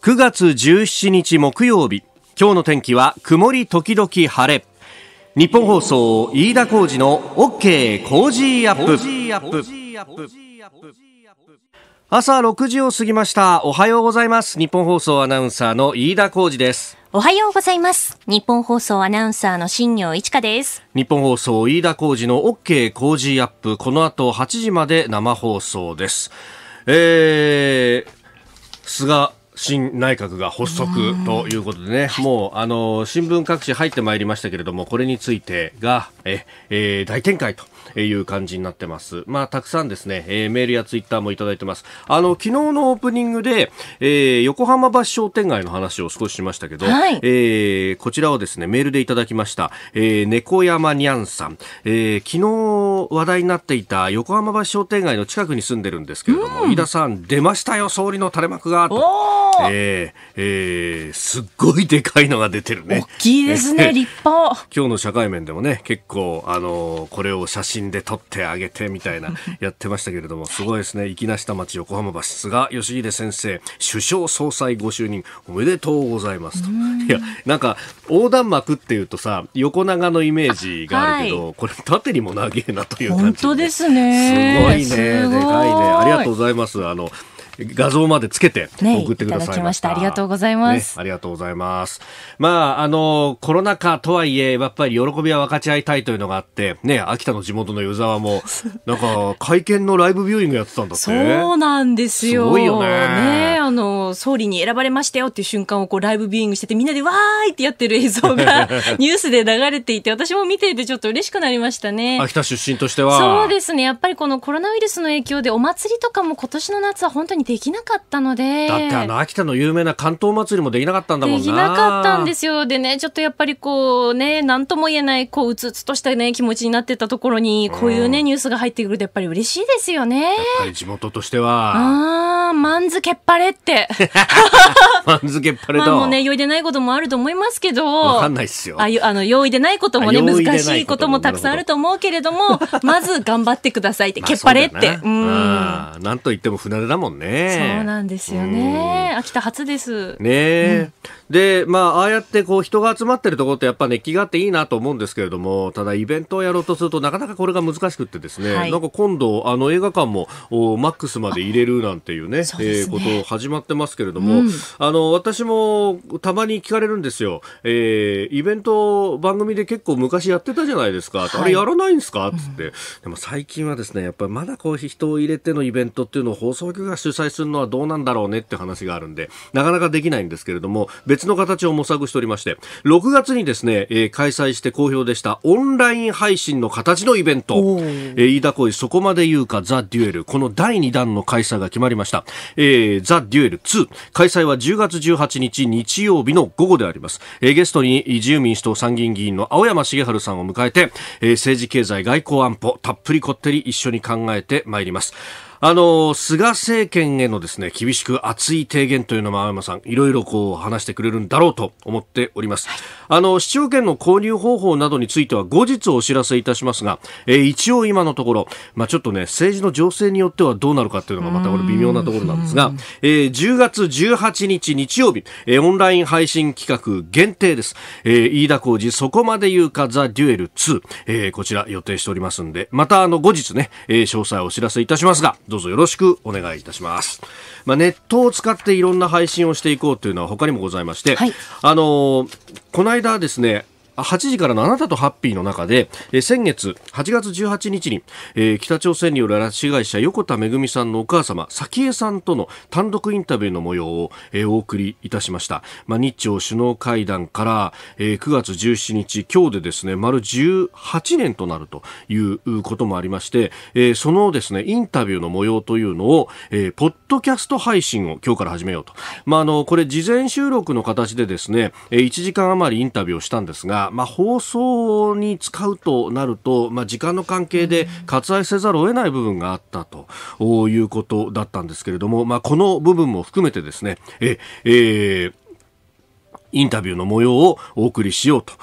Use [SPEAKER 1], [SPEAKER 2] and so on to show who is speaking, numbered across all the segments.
[SPEAKER 1] 9月17日木曜日今日の天気は曇り時々晴れ日本放送飯田浩二の OK ジーア
[SPEAKER 2] ップ
[SPEAKER 1] 朝6時を過ぎましたおはようございます日本放送アナウンサーの飯田浩二です
[SPEAKER 2] おはようございます日本放送アナウンサーの新業一華です
[SPEAKER 1] 日本放送飯田浩二の OK ジーアップこの後8時まで生放送ですえー、菅新内閣が発足ということでね、うもうあの新聞各紙入ってまいりましたけれども、これについてがえ、えー、大展開と。いう感じになってます。まあ、たくさんですね、えー、メールやツイッターもいただいてます。あの、昨日のオープニングで、えー、横浜橋商店街の話を少ししましたけど、はい、えー、こちらをですね、メールでいただきました。えー、猫山にゃんさん。えー、昨日話題になっていた横浜橋商店街の近くに住んでるんですけれども、飯田さん、出ましたよ、総理の垂れ幕が。えー、えー、すっごいでかいのが出てるね。大
[SPEAKER 2] きいですね、立派。
[SPEAKER 1] 今日の社会面でもね、結構、あのこれを写真で取ってあげてみたいなやってましたけれども、すごいですね。粋なした町横浜橋菅義偉先生、首相総裁ご就任おめでとうございますと。いや、なんか横断幕っていうとさ、横長のイメージがあるけど、はい、これ縦にも長えなという感じ、本当ですね。すごいね。でかいね。ありがとうございます。あの、画像までつけて送ってくださいまし
[SPEAKER 2] た。ね、いたありがとうございます、
[SPEAKER 1] ね、ありがとうございます。まあ、あの、コロナ禍とはいえ、やっぱり喜びは分かち合いたいというのがあって、ね、秋田の地元の湯沢も、なんか、会見のライブビューイングやってたんだって。そう
[SPEAKER 2] なんですよ。すごいよね。ね、あの、総理に選ばれましたよっていう瞬間をこう、ライブビューイングしてて、みんなでわーいってやってる映像が ニュースで流れていて、私も見ていてちょっと嬉しくなりましたね。秋
[SPEAKER 1] 田出身としては。そう
[SPEAKER 2] ですね。やっぱりこのコロナウイルスの影響で、お祭りとかも今年の夏は本当にできなかったのでだってあ
[SPEAKER 1] の秋田の有名な関東祭りもできなかったんだもんなできなかったんです
[SPEAKER 2] よでねちょっとやっぱりこうね何とも言えないこううつうつとしたね気持ちになってたところにこういうね、うん、ニュースが入ってくるとやっぱり嬉しいですよねやっ
[SPEAKER 1] ぱり地元としては
[SPEAKER 2] ああマンズけっぱれって
[SPEAKER 1] マンズけっぱれだ、まあ、もうね
[SPEAKER 2] 用意でないこともあると思いますけどわかんないっすよああの用意でないこともね難しいこともたくさんあると思うけれどもまず頑張ってくださいって、けっぱれって、ま
[SPEAKER 1] うんなんと言っても船出だもんねね。そう
[SPEAKER 2] なんですよね。秋田初です。
[SPEAKER 1] ね、うん、で、まあ、ああやってこう人が集まってるところってやっぱ熱気があっていいなと思うんですけれども、ただイベントをやろうとするとなかなかこれが難しくってですね、はい、なんか今度、あの映画館もマックスまで入れるなんていうね、う、ね、えー、こと始まってますけれども、うん、あの、私もたまに聞かれるんですよ。えー、イベント番組で結構昔やってたじゃないですか。はい、あれやらないんですかつって、うん、でも最近はですね、やっぱりまだこう人を入れてのイベントっていうのを放送局が主催するのはどうなんだろうねって話があるんで、なかなかできないんですけれども、別の形を模索しておりまして、6月にですね、えー、開催して好評でしたオンライン配信の形のイベント、えー、飯田恋そこまで言うかザ・デュエル、この第2弾の開催が決まりました。えー、ザ・デュエル2、開催は10月18日日曜日の午後であります。えー、ゲストに自由民主党参議院議員の青山茂春さんを迎えて、えー、政治経済外交安保、たっぷりこってり一緒に考えてまいります。あの、菅政権へのですね、厳しく熱い提言というのも青山さん、いろいろこう話してくれるんだろうと思っております。はい、あの、市長券の購入方法などについては後日お知らせいたしますが、えー、一応今のところ、まあ、ちょっとね、政治の情勢によってはどうなるかというのがまたこれ微妙なところなんですが、えー、10月18日日曜日、えー、オンライン配信企画限定です。えー、飯田浩二、そこまで言うか、ザ・デュエル2、えー、こちら予定しておりますんで、またあの後日ね、えー、詳細をお知らせいたしますが、どうぞよろしくお願いいたします。まあ、ネットを使っていろんな配信をしていこうというのは他にもございまして、はい、あのこの間ですね8時からのあなたとハッピーの中で、えー、先月8月18日に、えー、北朝鮮による拉致被害者横田めぐみさんのお母様早紀江さんとの単独インタビューの模様を、えー、お送りいたしました、まあ、日朝首脳会談から、えー、9月17日今日でですね丸18年となるということもありまして、えー、そのですねインタビューの模様というのを、えー、ポッドキャスト配信を今日から始めようと、まあ、あのこれ事前収録の形でですね1時間余りインタビューをしたんですがまあ、放送に使うとなると、まあ、時間の関係で割愛せざるを得ない部分があったということだったんですけれども、まあ、この部分も含めてですね、え、えーインタビューの模様をお送りしようと、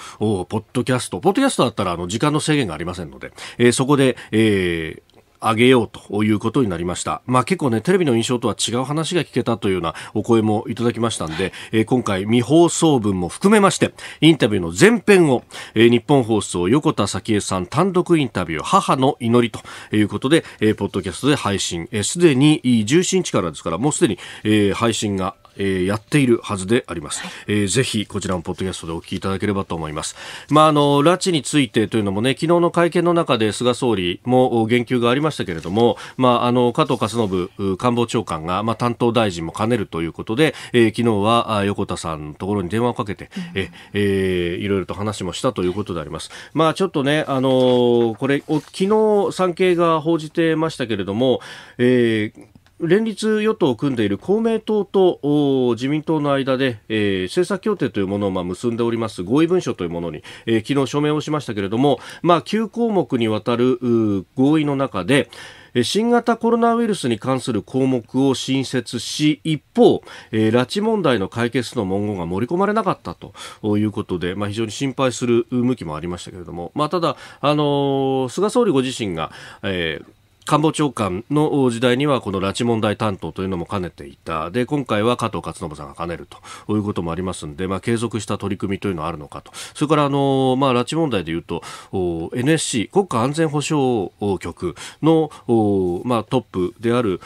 [SPEAKER 1] ポッドキャスト、ポッドキャストだったらあの時間の制限がありませんので、えー、そこで、えー、上げようということになりました。まあ結構ね、テレビの印象とは違う話が聞けたというようなお声もいただきましたんで、えー、今回未放送分も含めまして、インタビューの前編を、えー、日本放送横田早紀江さん単独インタビュー、母の祈りということで、えー、ポッドキャストで配信、す、えー、で、に17日からですから、もうすでに、えー、配信がえー、やっているはずであります、えー、ぜひこちらもポッドキャストでお聞きいただければと思いますまああの拉致についてというのもね昨日の会見の中で菅総理も言及がありましたけれどもまああの加藤勝信官房長官がまあ担当大臣も兼ねるということで、えー、昨日は横田さんのところに電話をかけて、うん、ええー、いろいろと話もしたということでありますまあちょっとねあのこれ昨日産経が報じてましたけれども、えー連立与党を組んでいる公明党と自民党の間で、えー、政策協定というものをまあ結んでおります合意文書というものに、えー、昨日署名をしましたけれども、まあ、9項目にわたる合意の中で新型コロナウイルスに関する項目を新設し一方、えー、拉致問題の解決の文言が盛り込まれなかったということで、まあ、非常に心配する向きもありましたけれども、まあ、ただ、あのー、菅総理ご自身が、えー官房長官の時代にはこの拉致問題担当というのも兼ねていたで今回は加藤勝信さんが兼ねるということもありますので、まあ、継続した取り組みというのはあるのかとそれからあの、まあ、拉致問題で言うと NSC 国家安全保障局の、まあ、トップである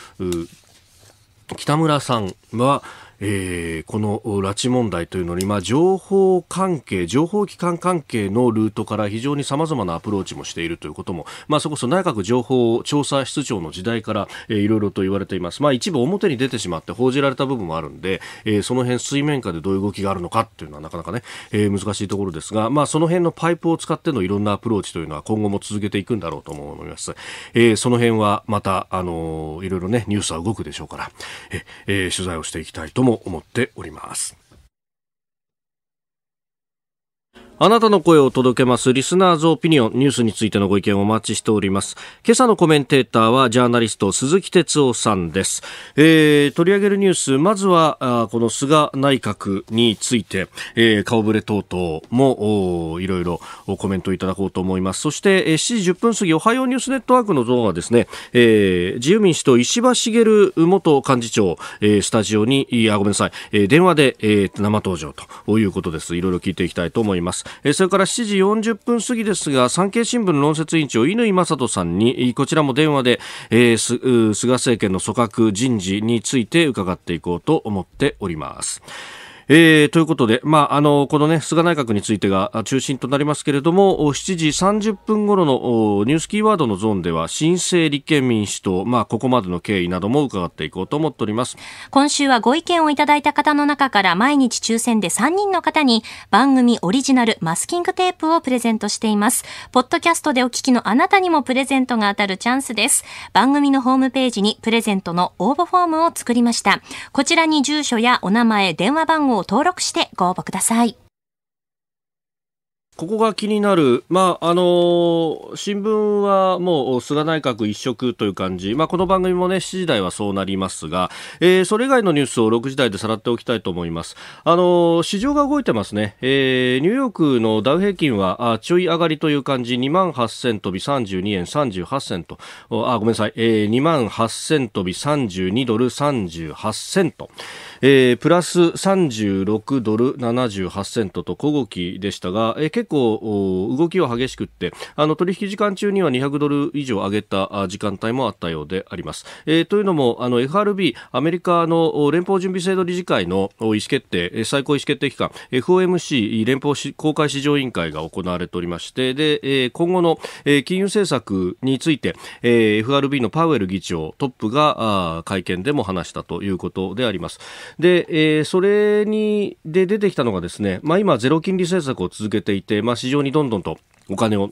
[SPEAKER 1] 北村さんはえー、この拉致問題というのに、まあ、情報関係、情報機関関係のルートから非常に様々なアプローチもしているということも、まあ、そこそ内閣情報調査室長の時代から、えー、いろいろと言われています。まあ、一部表に出てしまって報じられた部分もあるんで、えー、その辺水面下でどういう動きがあるのかっていうのはなかなかね、えー、難しいところですが、まあ、その辺のパイプを使ってのいろんなアプローチというのは今後も続けていくんだろうと思います。えー、その辺はまた、あのー、いろいろね、ニュースは動くでしょうから、えー、取材をしていきたいとも思っております。あなたの声を届けます。リスナーズオピニオンニュースについてのご意見をお待ちしております。今朝のコメンテーターはジャーナリスト鈴木哲夫さんです。えー、取り上げるニュース、まずはあこの菅内閣について、えー、顔ぶれ等々もいろいろコメントいただこうと思います。そして、えー、7時10分過ぎ、おはようニュースネットワークのゾーンはですね、えー、自由民主党石破茂元幹事長、えー、スタジオに、あ、ごめんなさい、えー、電話で、えー、生登場ということです。いろいろ聞いていきたいと思います。それから7時40分過ぎですが産経新聞論説委員長乾正人さんにこちらも電話で、えー、菅政権の組閣人事について伺っていこうと思っております。えー、ということで、まあ、あのこの、ね、菅内閣についてが中心となりますけれども7時30分頃のニュースキーワードのゾーンでは新生立憲
[SPEAKER 2] 民主党、まあ、ここまでの経緯なども伺っていこうと思っております今週はご意見をいただいた方の中から毎日抽選で3人の方に番組オリジナルマスキングテープをプレゼントしていますポッドキャストでお聞きのあなたにもプレゼントが当たるチャンスです番組のホームページにプレゼントの応募フォームを作りましたこちらに住所やお名前電話番号を登録してご応募ください。ここ
[SPEAKER 1] が気になる、まああのー、新聞はもう菅内閣一色という感じ、まあ、この番組も、ね、7時台はそうなりますが、えー、それ以外のニュースを6時台でさらっておきたいと思います、あのー、市場が動いてますね、えー、ニューヨークのダウ平均はあちょい上がりという感じ2万8000飛び32円38銭とあごめんなさい、えー、2万8000飛び32ドル38銭と。えー、プラス36ドル78セントと小動きでしたが、えー、結構動きは激しくってあの取引時間中には200ドル以上上げた時間帯もあったようであります。えー、というのもあの FRB アメリカの連邦準備制度理事会の意思決定最高意思決定機関 FOMC 連邦公開市場委員会が行われておりましてで、えー、今後の、金融政策について、えー、FRB のパウエル議長トップが会見でも話したということであります。で、えー、それに、で出てきたのがですね、まあ今ゼロ金利政策を続けていて、まあ市場にどんどんとお金を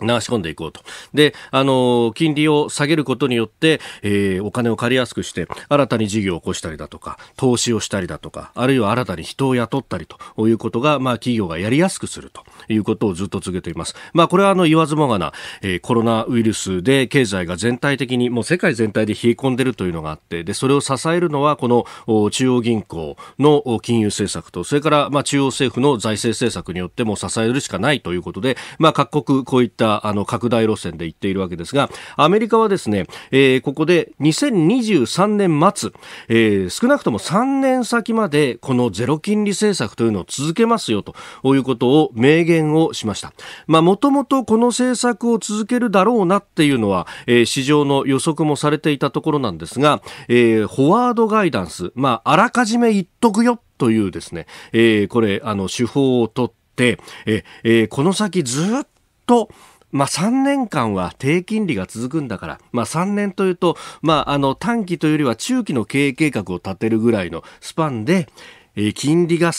[SPEAKER 1] 流し込んでいこうと。で、あの、金利を下げることによって、えー、お金を借りやすくして、新たに事業を起こしたりだとか、投資をしたりだとか、あるいは新たに人を雇ったりということが、まあ、企業がやりやすくするということをずっと告げています。まあ、これは、あの、言わずもがな、えー、コロナウイルスで経済が全体的に、もう世界全体で冷え込んでるというのがあって、で、それを支えるのは、この、中央銀行の金融政策と、それから、まあ、中央政府の財政政策によっても支えるしかないということで、まあ、各国、こういったったあの拡大路線で行っているわけですがアメリカはですね、えー、ここで2023年末、えー、少なくとも3年先までこのゼロ金利政策というのを続けますよということを明言をしましたもともとこの政策を続けるだろうなっていうのは、えー、市場の予測もされていたところなんですが、えー、フォワードガイダンス、まあ、あらかじめ言っとくよというですね、えー、これ、あの、手法をとって、えー、この先ずっと、まあ、3年間は低金利が続くんだから、まあ、3年というと、まあ、あの短期というよりは中期の経営計画を立てるぐらいのスパンで、え金利が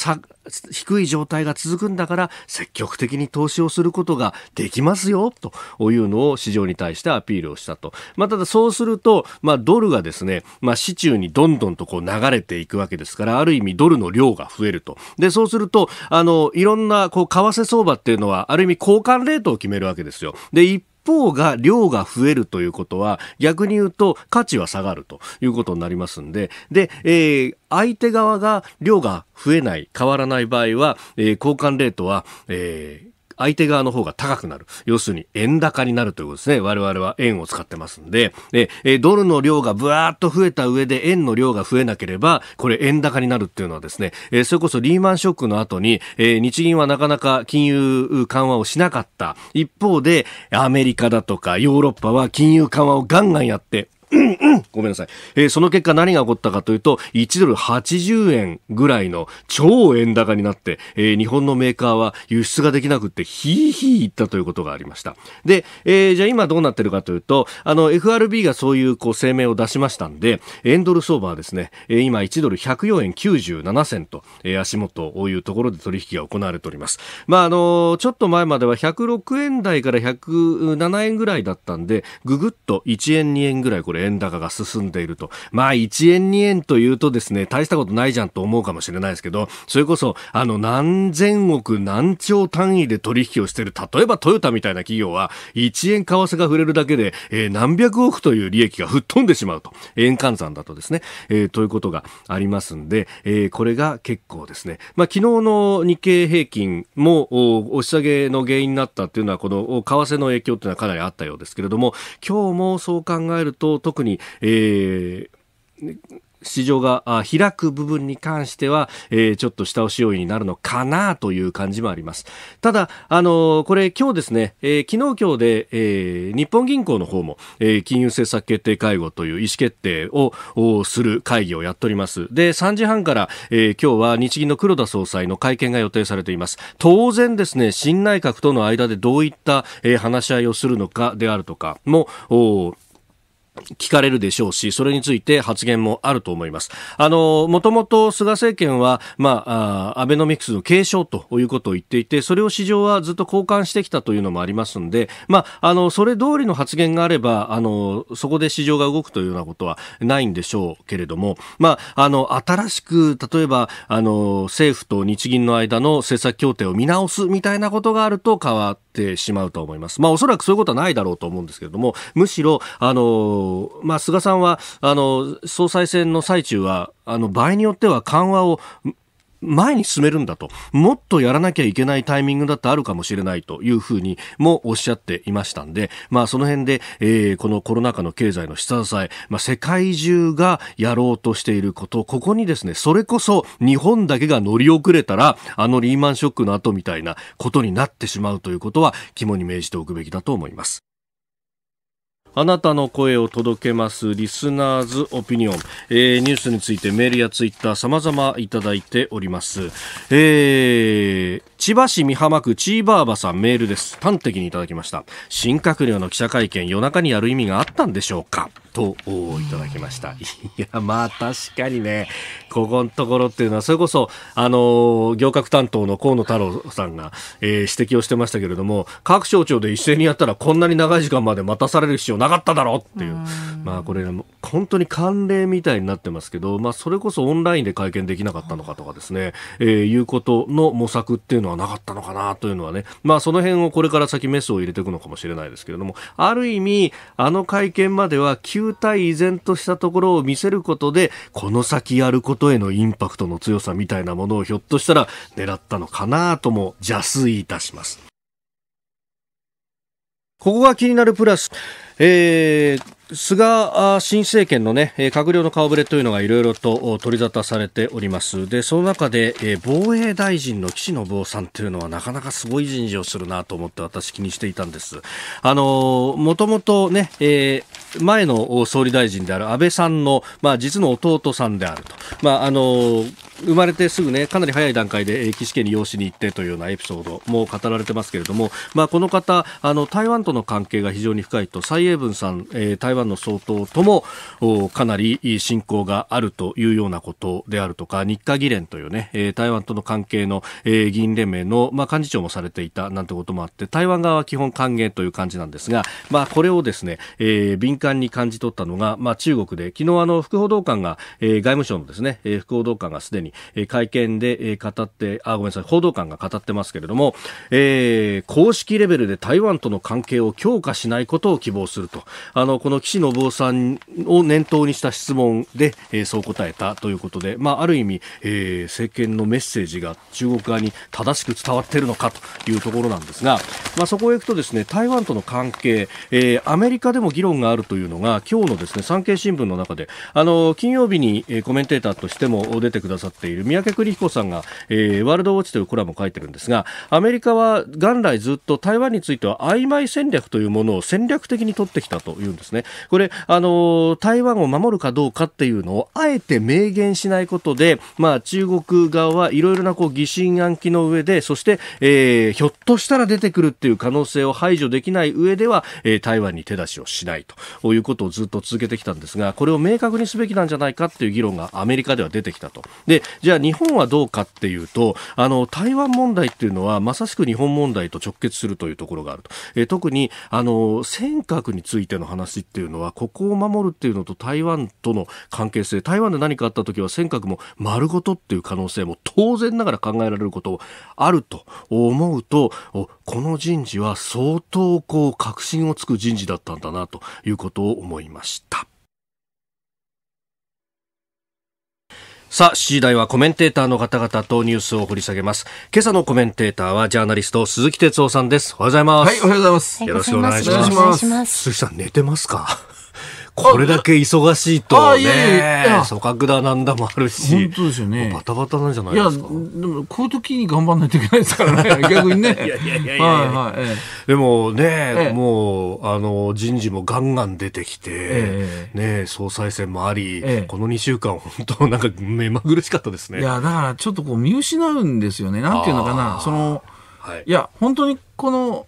[SPEAKER 1] 低い状態が続くんだから積極的に投資をすることができますよというのを市場に対してアピールをしたと。まあ、ただそうすると、まあ、ドルがですね、まあ、市中にどんどんとこう流れていくわけですから、ある意味ドルの量が増えると。で、そうすると、あの、いろんなこう為替相場っていうのは、ある意味交換レートを決めるわけですよ。で、一方が量が増えるということは逆に言うと価値は下がるということになりますんで、で、えー、相手側が量が増えない、変わらない場合は、えー、交換レートは、えー相手側の方が高くなる。要するに円高になるということですね。我々は円を使ってますんで、でえドルの量がぶわーっと増えた上で円の量が増えなければ、これ円高になるっていうのはですね、えそれこそリーマンショックの後に、え日銀はなかなか金融緩和をしなかった。一方で、アメリカだとかヨーロッパは金融緩和をガンガンやって、ごめんなさい、えー、その結果何が起こったかというと1ドル80円ぐらいの超円高になって、えー、日本のメーカーは輸出ができなくってひいひい言ったということがありましたで、えー、じゃあ今どうなってるかというとあの FRB がそういうこう声明を出しましたんで円ドル相場はですね、えー、今1ドル104円97銭と、えー、足元をいうところで取引が行われておりますまああのちょっと前までは106円台から107円ぐらいだったんでぐぐっと1円2円ぐらいこれれ円高が進んでいると。まあ1円2円というとですね、大したことないじゃんと思うかもしれないですけど、それこそあの何千億何兆単位で取引をしている、例えばトヨタみたいな企業は1円為替が触れるだけで、えー、何百億という利益が吹っ飛んでしまうと。円換算だとですね、えー、ということがありますんで、えー、これが結構ですね、まあ昨日の日経平均も押し下げの原因になったっていうのはこの為替の影響というのはかなりあったようですけれども、今日もそう考えると特に、えー、市場が開く部分に関しては、えー、ちょっと下押し要因になるのかなという感じもあります。ただ、あのー、これ今日ですね、えー、昨日今日で、え日本銀行の方も、え金融政策決定会合という意思決定をする会議をやっております。で、3時半から、え今日は日銀の黒田総裁の会見が予定されています。当然ですね、新内閣との間でどういった、え話し合いをするのかであるとかも、聞かれるでしょうし、それについて発言もあると思います。あの、もともと菅政権は、まあ、アベノミクスの継承ということを言っていて、それを市場はずっと交換してきたというのもありますんで、まあ、あの、それ通りの発言があれば、あの、そこで市場が動くというようなことはないんでしょうけれども、まあ、あの、新しく、例えば、あの、政府と日銀の間の政策協定を見直すみたいなことがあると変わってしまうと思います。まあ、おそらくそういうことはないだろうと思うんですけれども、むしろ、あの、まあ、菅さんはあの総裁選の最中はあの場合によっては緩和を前に進めるんだと、もっとやらなきゃいけないタイミングだってあるかもしれないというふうにもおっしゃっていましたんで、まあその辺で、えー、このコロナ禍の経済の下支え、まあ世界中がやろうとしていること、ここにですね、それこそ日本だけが乗り遅れたら、あのリーマンショックの後みたいなことになってしまうということは肝に銘じておくべきだと思います。あなたの声を届けますリスナーズオピニオン、えー、ニュースについてメールやツイッター様々いただいております、えー千葉市美浜区チーバーバさんメールです端的にいただきました新閣僚の記者会見夜中にやる意味があったんでしょうかとおいただきました いやまあ確かにねここのところっていうのはそれこそあの行革担当の河野太郎さんが、えー、指摘をしてましたけれども各省庁で一斉にやったらこんなに長い時間まで待たされる必要なかっただろうっていうまあこれも本当に慣例みたいになってますけど、まあ、それこそオンラインで会見できなかったのかとかですね、えー、いうことの模索っていうのはなかったのかなというのはね、まあ、その辺をこれから先メスを入れていくのかもしれないですけれども、ある意味、あの会見までは旧体依然としたところを見せることで、この先やることへのインパクトの強さみたいなものをひょっとしたら狙ったのかなとも邪推いたします。ここが気になるプラス、えー、菅新政権のね、閣僚の顔ぶれというのがいろいろと取り沙汰されております。で、その中で、えー、防衛大臣の岸信夫さんというのはなかなかすごい人事をするなと思って私気にしていたんです。あのもともとね、えー、前の総理大臣である安倍さんの、まあ実の弟さんであると。まああの生まれてすぐねかなり早い段階で岸家に養子に行ってというようなエピソードも語られてますけれども、まあ、この方あの台湾との関係が非常に深いと蔡英文さん、えー、台湾の総統ともかなり親交があるというようなことであるとか日華議連というね、えー、台湾との関係の、えー、議員連盟の、まあ、幹事長もされていたなんてこともあって台湾側は基本歓迎という感じなんですが、まあ、これをですね、えー、敏感に感じ取ったのが、まあ、中国で昨日あの副報道官が、えー、外務省のですね、えー、副報道官がすでにに会見で語って、あ、ごめんなさい、報道官が語ってますけれども、えー、公式レベルで台湾との関係を強化しないことを希望すると、あの、この岸信夫さんを念頭にした質問で、えー、そう答えたということで、まあ、ある意味、えー、政権のメッセージが中国側に正しく伝わっているのかというところなんですが、まあ、そこへ行くとですね台湾との関係、えー、アメリカでも議論があるというのが今日のですね産経新聞の中であの金曜日にコメンテーターとしても出てくださっている三宅邦彦さんが、えー、ワールドウォッチというコラムを書いてるんですがアメリカは元来ずっと台湾については曖昧戦略というものを戦略的に取ってきたというんですね。これあの台湾を守るかどうかっていうのをあえて明言しないことで、まあ、中国側はいろいろなこう疑心暗鬼の上でそして、えー、ひょっとしたら出てくるってという可能性を排除できない上では、えー、台湾に手出しをしないということをずっと続けてきたんですがこれを明確にすべきなんじゃないかっていう議論がアメリカでは出てきたとでじゃあ日本はどうかっていうとあの台湾問題っていうのはまさしく日本問題と直結するというところがあると、えー、特にあの尖閣についての話っていうのはここを守るっていうのと台湾との関係性台湾で何かあった時は尖閣も丸ごとっていう可能性も当然ながら考えられることあると思うとこの人事は相当こう確信をつく人事だったんだなということを思いました。さあ、次第はコメンテーターの方々とニュースを掘り下げます。今朝のコメンテーターはジャーナリスト鈴木哲夫さんです。おはようございます。はい、おはようございます。よろしくお願いします。ます鈴木さん寝てますかこれだけ忙しいとね、組閣だなんだもあるし、本当ですよね。バタバタなんじゃないですか。
[SPEAKER 3] いや、でもこういう時に頑張らないといけないですからね、逆にね。いやいやいやいや、はいは
[SPEAKER 1] い、でもね、もうあの人事もガンガン出てきて、ね総裁選もあり、この2週間本当なんか目まぐるしかったですね。いやだ
[SPEAKER 3] からちょっとこう見失うんですよね。なんていうのかな、その。はい、いや本当にこの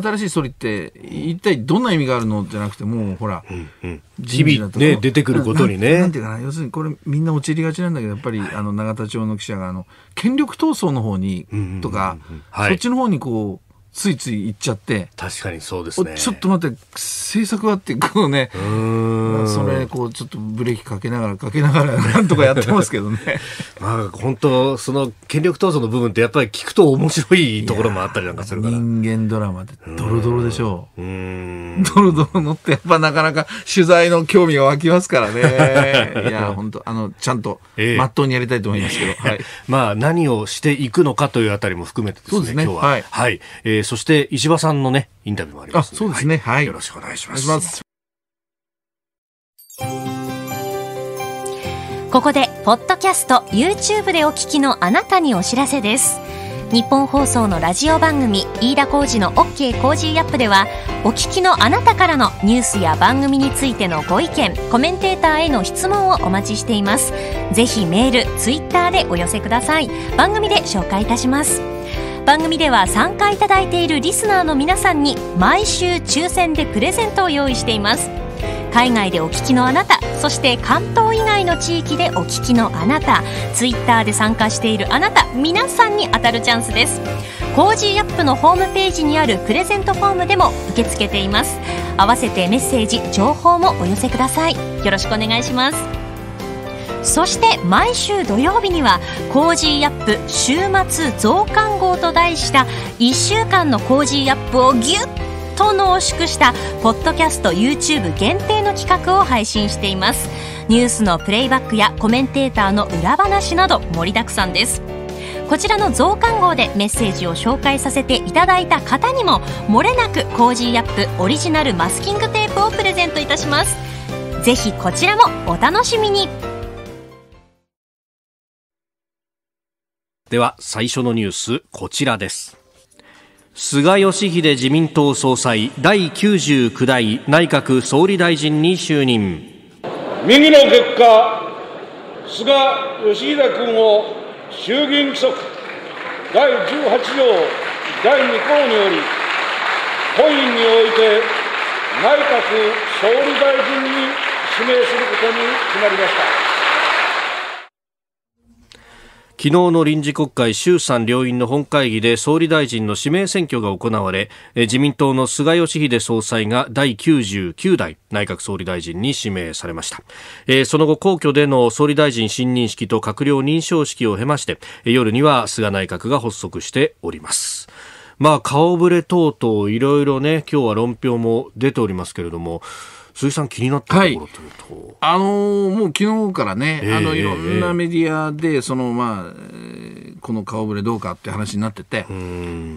[SPEAKER 3] 新しいストリって一体どんな意味があるのじゃなくてもうほら、うんうん、日々ね出てくることにねなんていうかな要するにこれみんな陥りがちなんだけどやっぱりあの永田町の記者があの権力闘争の方にとか、そっちの方にこうついつい行っちゃって確かにそうですねちょっと待って制作はってこうねうそれこうちょっとブレーキかけながらかけながら なんとかやってますけどね
[SPEAKER 1] まあ本当その権力闘争の部分ってやっぱり聞くと面白いところもあったりなんかす
[SPEAKER 3] るから人間ドラマってドロドロでしょううドロドロのってやっぱなかなか取材の興味が湧きますからね いや本当あのちゃんとまっとうにやりたいと思い
[SPEAKER 1] ますけど、えー、はい、まあ何をしていくのかというあたりも含めてですねそうですね今日ははい、はいえーそして石破さんのね、インタビューもあります、ね、そうですね、はい、はい。よろしくお願いします。ます
[SPEAKER 2] ここで、ポッドキャスト、YouTube でお聞きのあなたにお知らせです。日本放送のラジオ番組飯田浩二の OK コージーアップではお聞きのあなたからのニュースや番組についてのご意見コメンテーターへの質問をお待ちしていますぜひメールツイッターでお寄せください番組で紹介いたします番組では参加いただいているリスナーの皆さんに毎週抽選でプレゼントを用意しています海外でお聞きのあなたそして関東以外の地域でお聞きのあなたツイッターで参加しているあなた皆さんに当たるチャンスですコージーアップのホームページにあるプレゼントフォームでも受け付けています合わせてメッセージ情報もお寄せくださいよろしくお願いしますそして毎週土曜日にはコージーアップ週末増刊号と題した1週間のコージーアップをぎゅっと濃縮したポッドキャスト YouTube 限定の企画を配信していますニュースのプレイバックやコメンテーターの裏話など盛りだくさんですこちらの増刊号でメッセージを紹介させていただいた方にももれなくコージーアップオリジナルマスキングテープをプレゼントいたしますぜひこちらもお楽しみに
[SPEAKER 1] では最初のニュースこちらです菅義偉自民党総裁第99代内閣総理大臣に就任
[SPEAKER 4] 右の結果菅義偉君を衆議院規則第18条第2項により本院において内閣総理大臣に指名することに決まりました
[SPEAKER 1] 昨日の臨時国会衆参両院の本会議で総理大臣の指名選挙が行われ自民党の菅義偉総裁が第99代内閣総理大臣に指名されました、その後皇居での総理大臣新任式と閣僚認証式を経まして夜には菅内閣が発足しておりますまあ顔ぶれ等々いろいろね今日は論評も出ておりますけれども鈴木さん気になったと
[SPEAKER 3] ころというと、はい、あのー、もう昨日からね、えー、あのいろんなメディアでそのまあ、えー、この顔ぶれどうかって話になってて、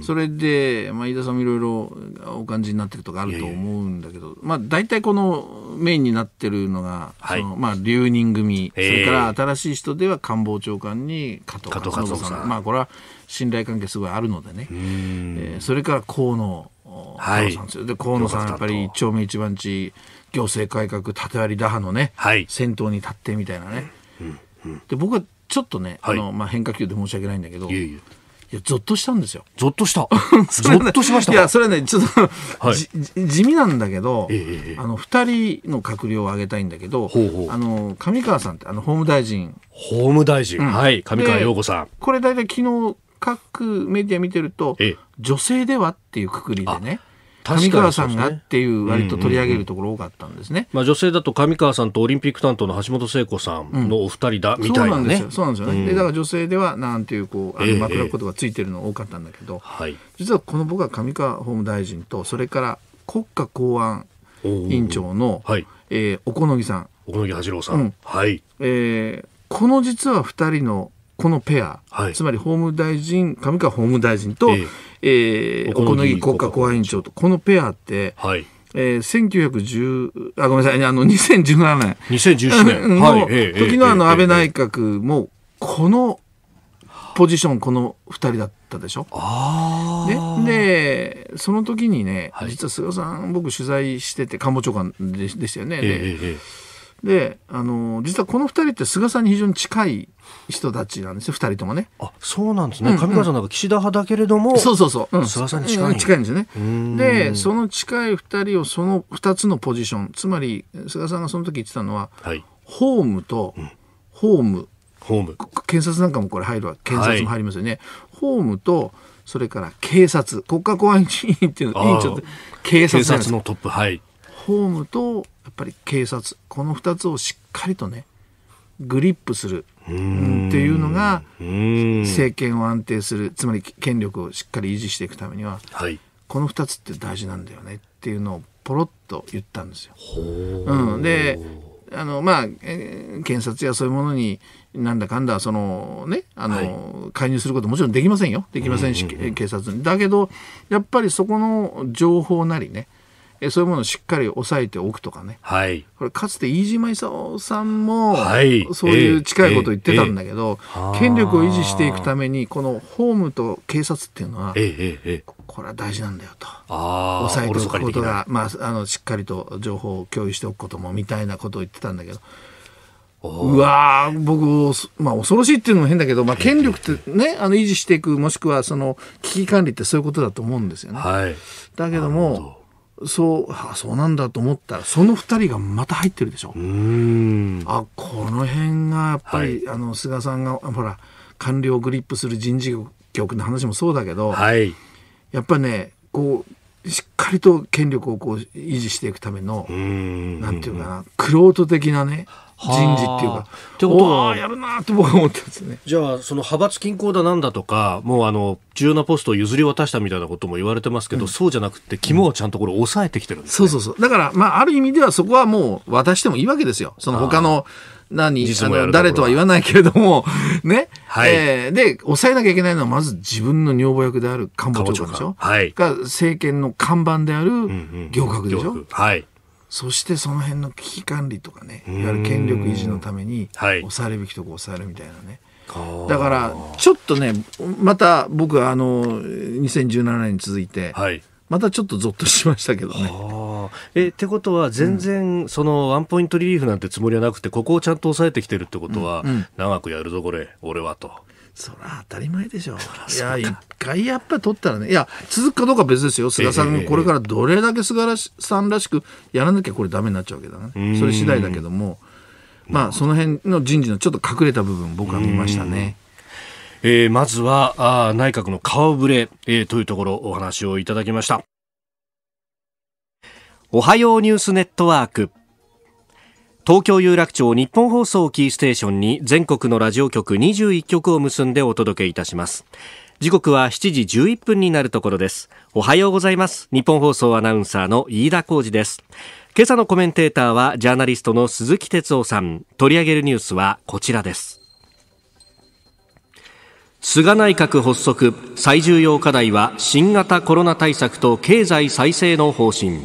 [SPEAKER 3] それでまあ飯田さんもいろいろお感じになってるとかあると思うんだけど、まあ大体このメインになってるのが、はい、そのまあ留任組、それから新しい人では官房長官に加藤勝信さん、まあこれは信頼関係すごいあるのでね、えー、それから河野はい、で河野さん、やっぱり一丁目一番地、行政改革縦割り打破のね、はい、先頭に立ってみたいなね、うんうん、で僕はちょっとね、はい、あのまあ、変化球で申し訳ないんだけどいやいやいや、ゾッとしたんですよ。ゾッとした。ゾッとしました。いや、それね、ちょっと、はい、地味なんだけど、ええ、あの、二人の閣僚を挙げたいんだけど、ほうほうあの、上川さんって、あの、法務大臣。法務大臣、うん、はい、上川陽子さん。これ大体昨日、各メディア見てると、え、女性ではっていうくくりでね。上川さんがっていう割と取り上げるところ多かったんですね、まあ、女性
[SPEAKER 1] だと上川さんとオリンピック担当の橋本聖子さんのお二人だみたいな、ねうん、そうなんですよね、うん、だか
[SPEAKER 3] ら女性ではなんていうこうあの枕言葉ついてるの多かったんだけど、えー、実はこの僕は上川法務大臣とそれから国家公安委員長の、はいえー、小此木さん小此木八郎さん、うん、はいえー、この実は二人のこのペア、はい、つまり法務大臣上川法務大臣と、えーえー、小此木国家公安委員長と、このペアって、はい、えー、1910あごめんなさいあの2017年2017年 の、はい、時のあの安倍内閣もこのポジションこの2人だったでしょ。ででその時にね、はい、実は菅さん僕取材してて官房長官でしたよね。えー、えーで、あの、実はこの二人って菅さんに非常に近い人たちなんですよ、二人ともね。あ、そうなんですね。上川さんなんか岸田派だけれども、そうそうそう。うん、菅さんに近い。近いんですよね。で、その近い二人をその二つのポジション、つまり菅さんがその時言ってたのは、はい、ホームと、ホーム。ホーム。検察なんかもこれ入るわ。検察も入りますよね。はい、ホームと、それから警察、国家公安委員っていうの、長っ警察のトップ、はい。ホームとやっぱり警察この2つをしっかりとねグリップするっていうのが政権を安定するつまり権力をしっかり維持していくためには、はい、この2つって大事なんだよねっていうのをポロッと言ったんですよ。うん、であのまあ、え検察やそういうものになんだかんだそのねあの、はい、介入することもちろんできませんよできませんし、うんうんうん、警察にだけどやっぱりそこの情報なりねえそういうものをしっかりさえておくとかね、はい、これかつて飯島功さんも、はい、そういう近いことを言ってたんだけど、権力を維持していくためにこの法務と警察っていうのは、ええこれは大事なんだよと押さえておくことが、まあ、あのしっかりと情報を共有しておくこともみたいなことを言ってたんだけど。うわ僕、まあ、恐ろしいっていうのも変だけど、まあ、権力ってね、あの維持していく、もしくはその危機管理ってそういうことだと思うんですよね。はい、だけども、そうあそうなんだと思ったらその二人がまた入ってるでしょ。うあこの辺がやっぱり、はい、あの菅さんがほら官僚をグリップする人事局の話もそうだけど、はい、やっぱねこうしっかりと権力をこう維持していくためのんなんていうかな玄人的なね人事っていうか。ってことは。やるなと僕は思ったんですね。じゃ
[SPEAKER 1] あ、その派閥均衡だなんだとか、もうあの、重要なポストを譲り渡したみたいなことも言われてますけ
[SPEAKER 3] ど、うん、そうじゃなくて、肝をちゃんとこれ抑えてきてるんです、ねうん、そうそうそう。だから、まあ、ある意味ではそこはもう渡してもいいわけですよ。その他の、何あの誰とは言わないけれども、ね。はい、えー、で、抑えなきゃいけないのは、まず自分の女房役である官房長官でしょはい。が、政権の看板である行革でしょ、うんうん、はい。そしてその辺の危機管理とかねいわゆる権力維持のために抑えるべきとこ抑えるみたいなね、だからちょっとねまた僕あの2017年に続いて、はい、またちょっとぞっとしましたけどね。えってことは全然、そのワン
[SPEAKER 1] ポイントリリーフなんてつもりはなくてここをちゃんと抑えてきてるってことは、長くやるぞこれ俺はと。
[SPEAKER 3] そは当たり前でしょ。いや、一回やっぱり取ったらね、いや、続くかどうか別ですよ。菅さんこれからどれだけ菅らしさんらしくやらなきゃこれダメになっちゃうわけだね。それ次第だけども、まあ、その辺の人事のちょっと隠れた部分、僕は見ましたね。
[SPEAKER 1] えー、まずはあ内閣の顔ぶれ、えー、というところお話をいただきました。おはようニュースネットワーク。東京有楽町日本放送キーステーションに全国のラジオ局21局を結んでお届けいたします時刻は7時11分になるところですおはようございます日本放送アナウンサーの飯田浩二です今朝のコメンテーターはジャーナリストの鈴木哲夫さん取り上げるニュースはこちらです菅内閣発足最重要課題は新型コロナ対策と経済再生の方針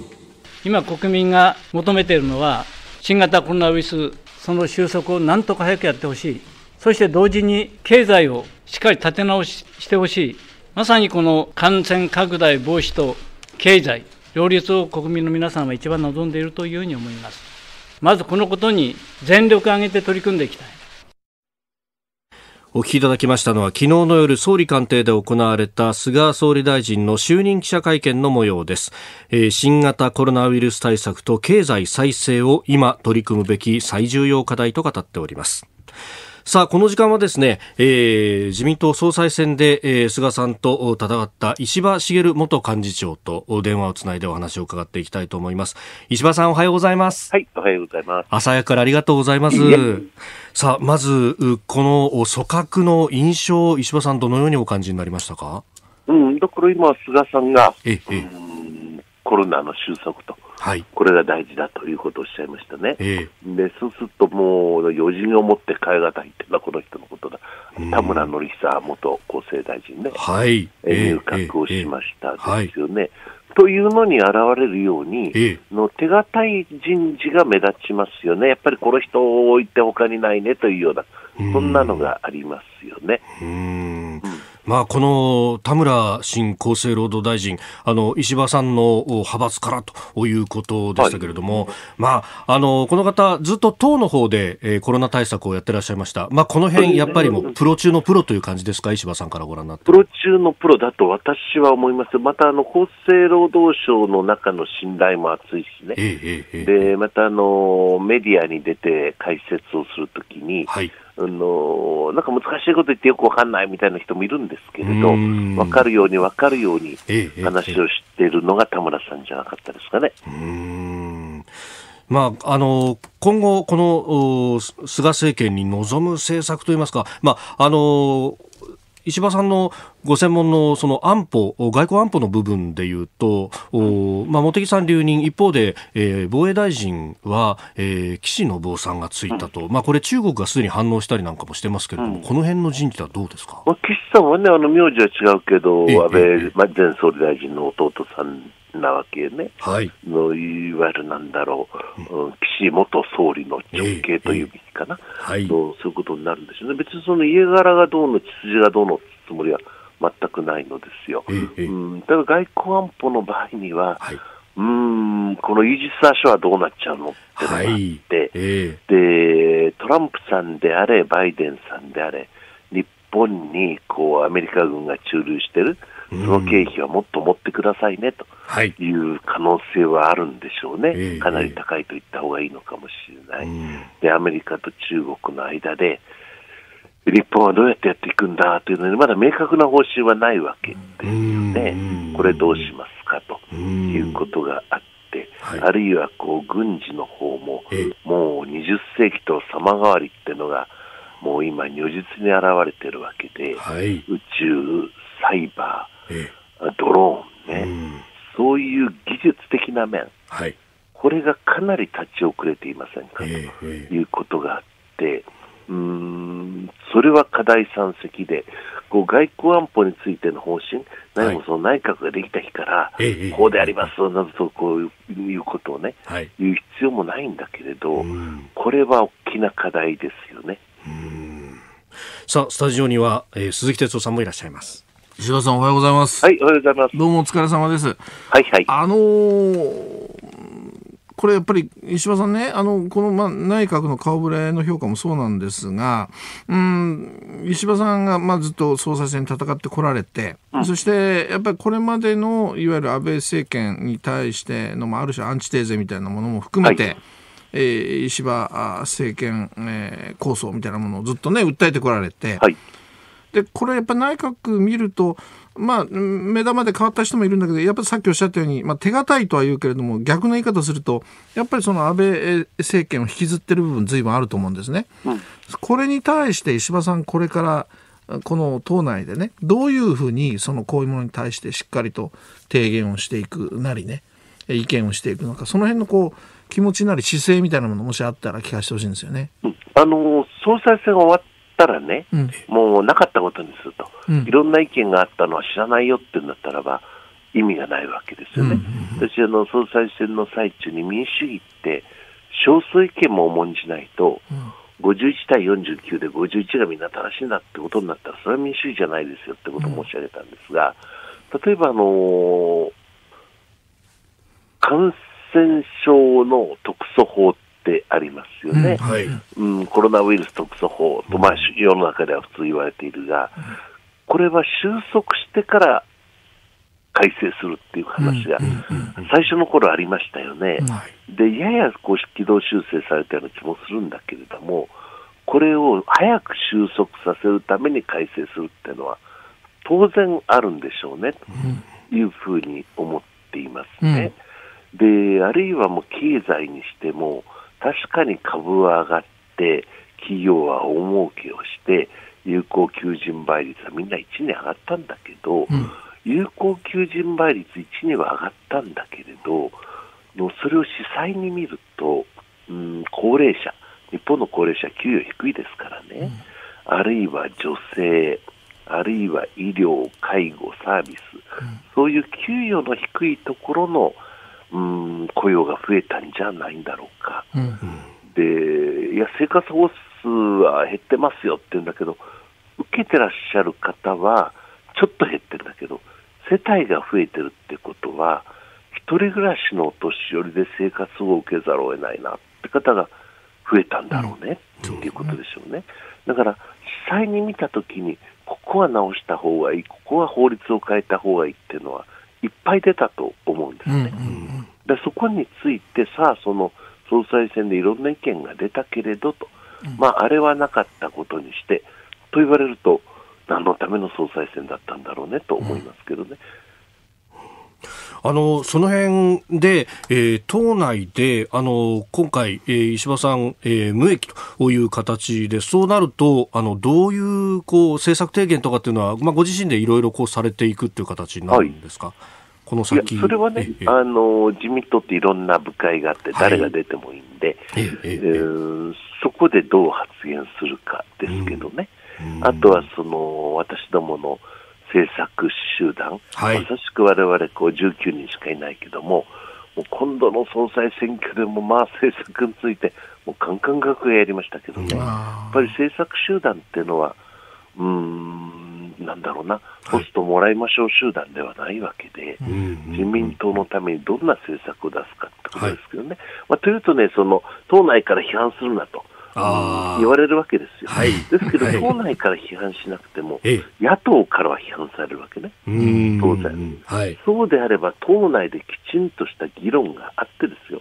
[SPEAKER 1] 今国民が求めているのは新型コロナウイルス、その収束をなんとか早くやってほしい、そして同時に経済をしっかり立て直ししてほしい、まさにこの感染拡大防止と経済、両立を国民の皆さんは一番望んでいるというふうに思います。まずこのことに全力を挙げて取り組んでいきたい。お聞きいただきましたのは昨日の夜総理官邸で行われた菅総理大臣の就任記者会見の模様です、えー、新型コロナウイルス対策と経済再生を今取り組むべき最重要課題と語っておりますさあ、この時間はですね、えー、自民党総裁選で、えー、菅さんと戦った石破茂元幹事長と電話をつないでお話を伺っていきたいと思います。石破さん、おはようございます。はい、おはようございます。朝早くからありがとうございます。さあ、まず、この組閣の印象、石破さん、どのようにお感じになりましたか
[SPEAKER 4] うん、だから今、菅さんが、ええ、コロナの収束と。はい、これが大事だということをおっしゃいましたね、えー、でそうするともう余人を持って変えがたいっていうのはこの人のことだ、田村典久元厚生大臣ね、はい、入閣をしましたですよね。はいというのに現れるように、ええ、の手堅い人事が目立ちますよね、やっぱりこの人を置いて他にないねというような、そんなのがあります
[SPEAKER 1] よね。まあ、この田村新厚生労働大臣、あの石破さんの派閥からということでしたけれども、はい、まあ、あのこの方、ずっと党の方で、えコロナ対策をやってらっしゃいました、まあ、この辺やっぱりもプロ中のプロという感じですか、石破さんからご覧になっ
[SPEAKER 4] てプロ中のプロだと私は思います、またあの厚生労働省の中の信頼も厚いしね、えええでまたあのメディアに出て解説をするときに、はいあのなんか難しいこと言ってよくわかんないみたいな人もいるんですけれど、わかるようにわかるように話をしているのが田村さんじゃなかったですかね。
[SPEAKER 1] まあ、あの、今後、この、菅政権に望む政策といいますか、まあ、あの、石破さんのご専門のその安保、外交安保の部分でいうと、おまあ、茂木さん留任、一方で、えー、防衛大臣は、えー、岸信夫さんがついたと、うん、まあ、これ、中国がすでに反応したりなんかもしてますけれども、うん、この辺の人事はどうで
[SPEAKER 4] すか、まあ、岸さんはね、あの名字は違うけど、安倍、まあ、前総理大臣の弟さんなわけね、はい、のいわゆるなんだろう、うん、岸元総理の直系というべきかな、えーえー、はい、そういうことになるんでしょうね、別にその家柄がどうの、血筋がどうのつもりは全くないのですよ。ええ、だ外交安保の場合には、はい、うんこのイージス・アショはどうなっちゃうのってなって、はいえ、でトランプさんであれ、バイデンさんであれ、日本にこうアメリカ軍が駐留してる、その経費はもっと持ってくださいねという可能性はあるんでしょうね、はい、かなり高いと言った方がいいのかもしれない、でアメリカと中国の間で日本はどうやってやっていくんだというのに、まだ明確な方針はないわけですよね、これどうしますかということがあって、あるいはこう軍事の方も、もう20世紀と様変わりっていうのが、もう今、如実に現れてるわけで、はい、宇宙、サイバー、ドローンね、そういう技術的な面、はい、これがかなり立ち遅れていませんかということがあって、うんそれは課題山積で、こう外交安保についての方針、何もその内閣ができた日から、はこうでありますなどとこういうことをね、はい、言う必要もないんだけれど、これは大きな課題ですよね。
[SPEAKER 1] さあ、スタジオに
[SPEAKER 3] は、えー、鈴木哲夫さんもいらっしゃいます。石田さんおはようございます。はい、おはようございます。どうもお疲れ様です。はいはい。あのーこれやっぱり石破さんね、あの、この、ま、内閣の顔ぶれの評価もそうなんですが、うん、石破さんが、ま、ずっと総裁選に戦ってこられて、そして、やっぱりこれまでの、いわゆる安倍政権に対しての、まあ、る種アンチテーゼみたいなものも含めて、はいえー、石破政権、えー、構想みたいなものをずっとね、訴えてこられて、はいでこれやっぱ内閣見るとまあ、目玉で変わった人もいるんだけど、やっぱりさっきおっしゃったように、まあ、手堅いとは言うけれども、逆の言い方すると、やっぱりその安倍政権を引きずってる部分、ずいぶんあると思うんですね。うん、これに対して石破さん、これからこの党内でね、どういうふうにそのこういうものに対してしっかりと提言をしていくなりね、意見をしていくのか、その辺のこう気持ちなり姿勢みたいなもの、もしあったら聞かせてほしいんですよね。
[SPEAKER 4] あの総裁選終わっったらね、うん、もうなかったことにすると、うん、いろんな意見があったのは知らないよってんだったらば、意味がないわけですよね。私あの総裁選の最中に民主主義って少数意見も重んじないと、うん、51対49で51がみんな正しいんだってことになったらそれは民主主義じゃないですよってことを申し上げたんですが、例えばあのー、感染症の特措法っってありますよね、うん、はいうん、コロナウイルス特措法と、まあ、世の中では普通言われているが、これは収束してから改正するっていう話が、最初の頃ありましたよね、でややこう軌道修正されたような気もするんだけれども、これを早く収束させるために改正するっていうのは、当然あるんでしょうね、というふうに思っていますね。であるいはもう経済にしても、確かに株は上がって企業は大儲けをして有効求人倍率はみんな1年上がったんだけど、うん、有効求人倍率1年は上がったんだけれどのそれを主催に見ると、うん、高齢者日本の高齢者給与低いですからね、うん、あるいは女性あるいは医療、介護、サービス、そういう給与の低いところのうん雇用が増えたんじゃないんだろうか、うん、でいや生活保護数は減ってますよって言うんだけど、受けてらっしゃる方はちょっと減ってるんだけど、世帯が増えてるってことは、一人暮らしのお年寄りで生活を受けざるを得ないなって方が増えたんだろうね、っていうことでしょうね。だから実際に見たときに、ここは直した方がいい、ここは法律を変えた方がいいっていうのは、いっぱい出たと思うんですね。でそこについてさあその総裁選でいろんな意見が出たけれどと、まあ、あれはなかったことにしてと言われると何のための総裁選だったんだろうねと思いますけどね。
[SPEAKER 1] あのその辺で、えー、党内であの今回、えー、石破さん、えー、無益という形でそうなるとあのどういうこう政策提言とかっていうのは、まあ、ご自身でいろいろされていくっていう形になるんですか、はいこの先それはね、
[SPEAKER 4] あの、自民党っていろんな部会があって、誰が出てもいいんで、はい、えー、そこでどう発言するかですけどね、うんうん、あとはその私どもの政策集団、はい、まさしくわれこう19人しかいないけども、もう今度の総裁選挙でもまあ政策について、もうカンカンガクやりましたけどね、やっぱり政策集団っていうのは、うん、なんだろうな、ポストもらいましょう集団ではないわけで、はい、自民党のためにどんな政策を出すかってことですけどね。はい、まあ、というとね、その党内から批判するなと。言われるわけですよ、はい、ですけど、党内から批判しなくても、野党からは批判されるわけね、当然、そうであれば、党内できちんとした議論があってですよ、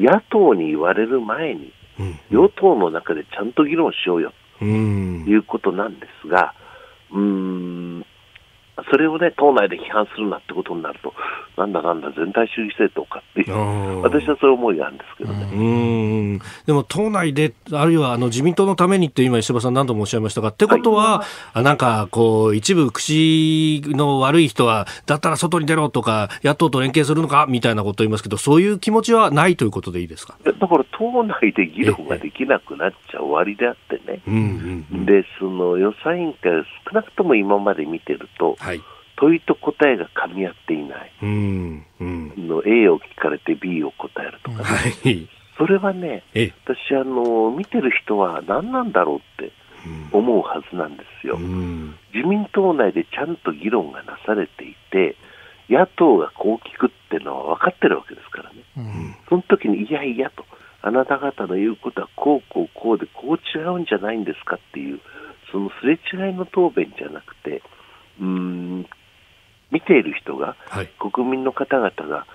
[SPEAKER 4] 野党に言われる前に、与党の中でちゃんと議論しようよということなんですが、うんそれをね、党内で批判するなってことになると、なんだなんだ、全体主義政党かっていう、私はそういう思いがあるんですけ
[SPEAKER 5] どね。で
[SPEAKER 1] も党内で、あるいはあの自民党のためにって、今、石破さん、何度もおっしゃいましたが、ってことは、はい、なんかこう、一部、口の悪い人は、だったら外に出ろとか、野党と連携するのかみたいなことを言いますけど、そういう気持ちはないということでいいですか
[SPEAKER 4] だから党内で議論ができなくなっちゃ終わりであってね、でその予算委員会、少なくとも今まで見てると、はい、問いと答えが噛み合っていない、うんうん、の A を聞かれて B を答えるとか、ね、はい、それはね、私あの、見てる人は何なんだろうって思うはずなんですよ、うん、自民党内でちゃんと議論がなされていて、野党がこう聞くっていうのは分かってるわけですからね、うん、その時にいやいやと、あなた方の言うことはこうこうこうで、こう違うんじゃないんですかっていう、そのすれ違いの答弁じゃなくて、うん見ている人が、はい、国民の方々が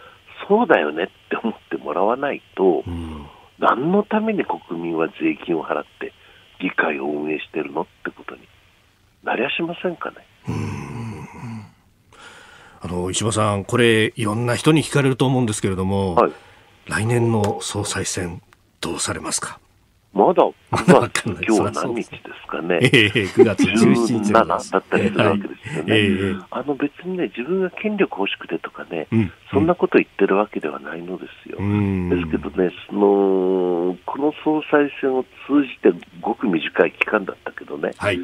[SPEAKER 4] そうだよねって思ってもらわないと、うん、何のために国民は税金を払って議会を運営してるのってことになりゃしませんかね。
[SPEAKER 1] あの石破さん、これ、いろんな人に聞かれると思うんですけれども、はい、来年の総裁選、どうされます
[SPEAKER 4] か。まだ9月、今日は何日ですかね。ええ、9月17日だったりするわけですよね、えあの別にね、自分が権力欲しくてとかね、うん、そんなこと言ってるわけではないのですよ。うん、ですけどねその、この総裁選を通じてごく短い期間だったけどね、はい、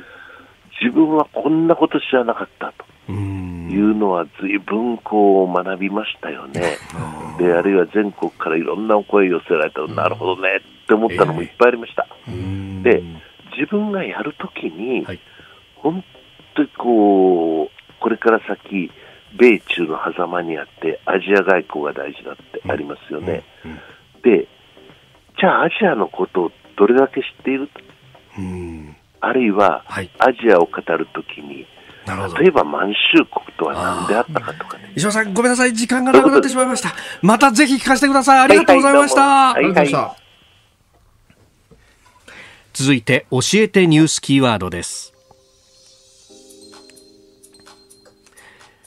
[SPEAKER 4] 自分はこんなこと知らなかったと。いうのは随分こう学びましたよね。で、あるいは全国からいろんなお声寄せられたら、なるほどねっって思ったのもいっぱいありました。えー、で自分がやるときに、本当にこうこれから先米中の狭間にあってアジア外交が大事だってありますよね。うんうん、でじゃあアジアのことをどれだけ知っている、あるいは、アジアを語るときに例えば満州国とは何であったかと
[SPEAKER 1] か、ね、石原さんごめんなさい時間がなくなってしまいましたまたぜひ聞かせてくださいありがとうございました、はいはい、ありがとうございました続いて教えてニュースキーワードです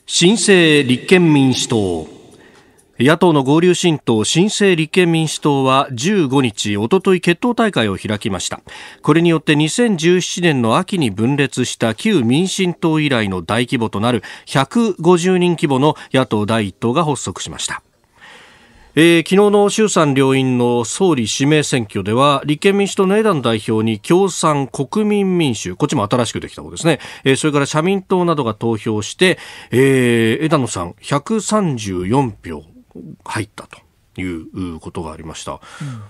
[SPEAKER 1] 新生立憲民主党野党の合流新党新生立憲民主党は15日おととい決闘大会を開きましたこれによって2017年の秋に分裂した旧民進党以来の大規模となる150人規模の野党第一党が発足しましたえー、昨日の衆参両院の総理指名選挙では立憲民主党の枝野代表に共産国民民主こっちも新しくできた方ですね、えー、それから社民党などが投票して、えー、枝野さん134票入ったと。いうことがありました、うん、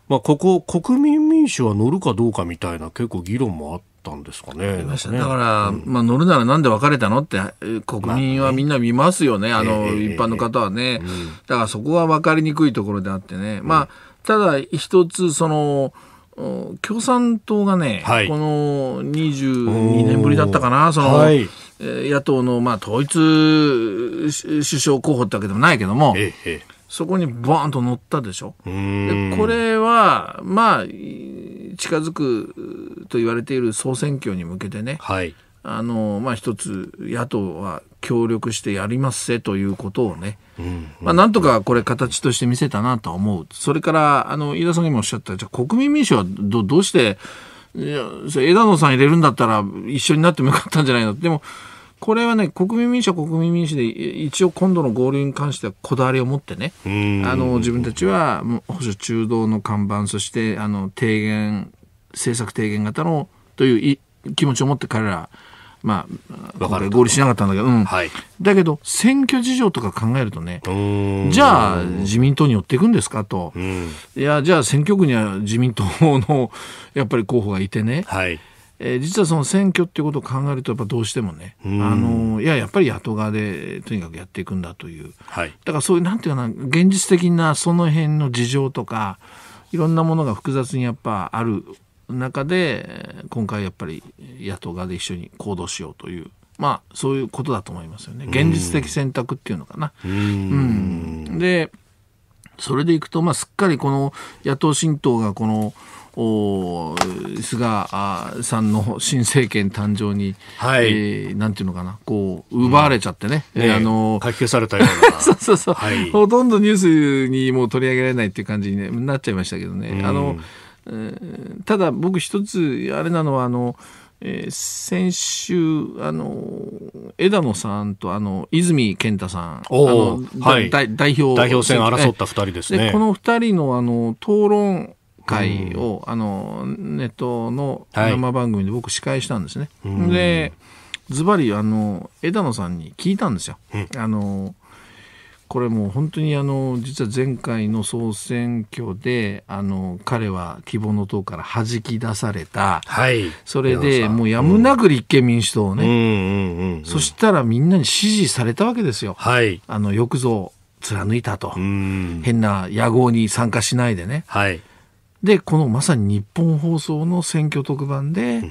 [SPEAKER 1] まあ、ここ国民
[SPEAKER 3] 民主は乗るかどうかみたいな結構議論もあったんですかね。かねだから、うん、まあ、乗るならなんで別れたのって、国民はみんな見ますよね、あ、の、一般の方はね、えーえー、だからそこは分かりにくいところであってね。まあ、ただ一つ、その、共産党がね、はい、この22年ぶりだったかな、その、はい、野党の、まあ、統一首相候補ってわけでもないけども、えーそこにボーンと乗ったでしょ。でこれは、まあ、近づくと言われている総選挙に向けてね、はい、あのまあ、一つ野党は協力してやりますせということをね、うんうん、まあ、なんとかこれ形として見せたなと思うそれからあの飯田さんにもおっしゃったじゃ国民民主はどどうして枝野さん入れるんだったら一緒になってもよかったんじゃないのでもこれはね、国民民主は国民民主で、一応今度の合流に関してはこだわりを持ってね、あの自分たちは保守中道の看板、そしてあの提言、政策提言型のという気持ちを持って彼ら、まあ、これ合理しなかったんだけど、うんはい、だけど選挙事情とか考えるとねじゃあ自民党に寄っていくんですかと、うん、いやじゃあ選挙区には自民党のやっぱり候補がいてね、はいえー、実はその選挙っていうことを考えるとやっぱどうしてもね、あのいややっぱり野党側でとにかくやっていくんだという、はい、だからそういうなんていうかな現実的なその辺の事情とかいろんなものが複雑にやっぱある中で今回やっぱり野党側で一緒に行動しようという。まあ、そういうことだと思いますよね。現実的選択っていうのかな。うん、で、それでいくと、まあ、すっかりこの野党新党がこの、菅さんの新政権誕生に、はい、えー、なんていうのかな、こう、奪われちゃってね。うん、あのー、書き消されたような。そうそうそう、ほとんどニュースにもう取り上げられないっていう感じになっちゃいましたけどね。うん、あの、えー、ただ僕一つ、あれなのは、あの、えー、先週あの枝野さんとあの泉健太さんあの、はい、代表代表選争った2人ですね。この2人のあの討論会を、あのネットの生番組で僕司会したんですね、はい、でズバリあの枝野さんに聞いたんですよ、あのこれもう本当にあの実は前回の総選挙であの彼は希望の党から弾き出された、はい、それでもうやむなく立憲民主党ね、そしたらみんなに支持されたわけですよ、はい、あのよくぞ貫いたと変な野合に参加しないでね。はいでこのまさに日本放送の選挙特番で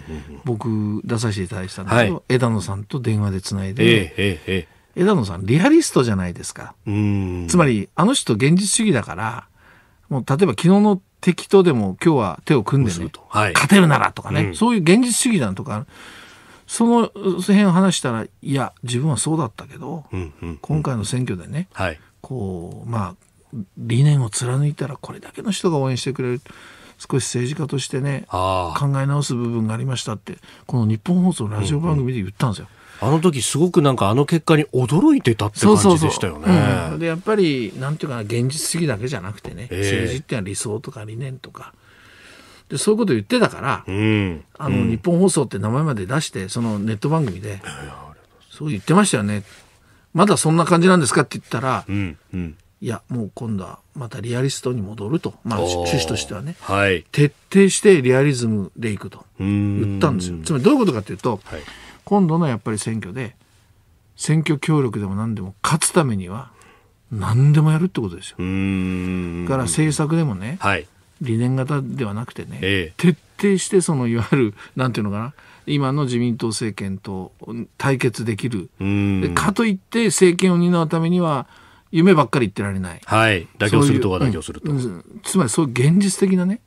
[SPEAKER 3] 僕出させていただいたんですけど、はい、枝野さんと電話でつないで、えええ、枝野さんリアリストじゃないですかつまりあの人現実主義だからもう例えば昨日の敵とでも今日は手を組んでね、はい、勝てるならとかね、うん、そういう現実主義なとかその辺を話したらいや自分はそうだったけど、うんうんうん、今回の選挙でね、はい、こうまあ理念を貫いたらこれだけの人が応援してくれる少し政治家としてね考え直す部分がありましたってこの日本放送のラジオ番組で言ったんですよ。
[SPEAKER 1] うんうん、あの時すごくなんかあの結果に驚いてたって感じでしたよね。そうそうそううん、
[SPEAKER 3] でやっぱりなんていうかな現実主義だけじゃなくてね、えー、政治ってのは理想とか理念とかでそういうこと言ってたから、うん、あの日本放送って名前まで出してそのネット番組で、そう言ってましたよねまだそんな感じなんですかって言ったら、うんうんいやもう今度はまたリアリストに戻ると、まあ、趣旨としてはね、はい、徹底してリアリズムでいくと言ったんですよつまりどういうことかというと、はい、今度のやっぱり選挙で選挙協力でも何でも勝つためには何でもやるってことですようだから政策でもね、はい、理念型ではなくてね、ええ、徹底してそのいわゆるなんていうのかな今の自民党政権と対決できるうん。かといって政権を担うためには夢ばっかり言ってられない。はい。妥協するとは妥協すると。うん、つまりそういう現実的なね、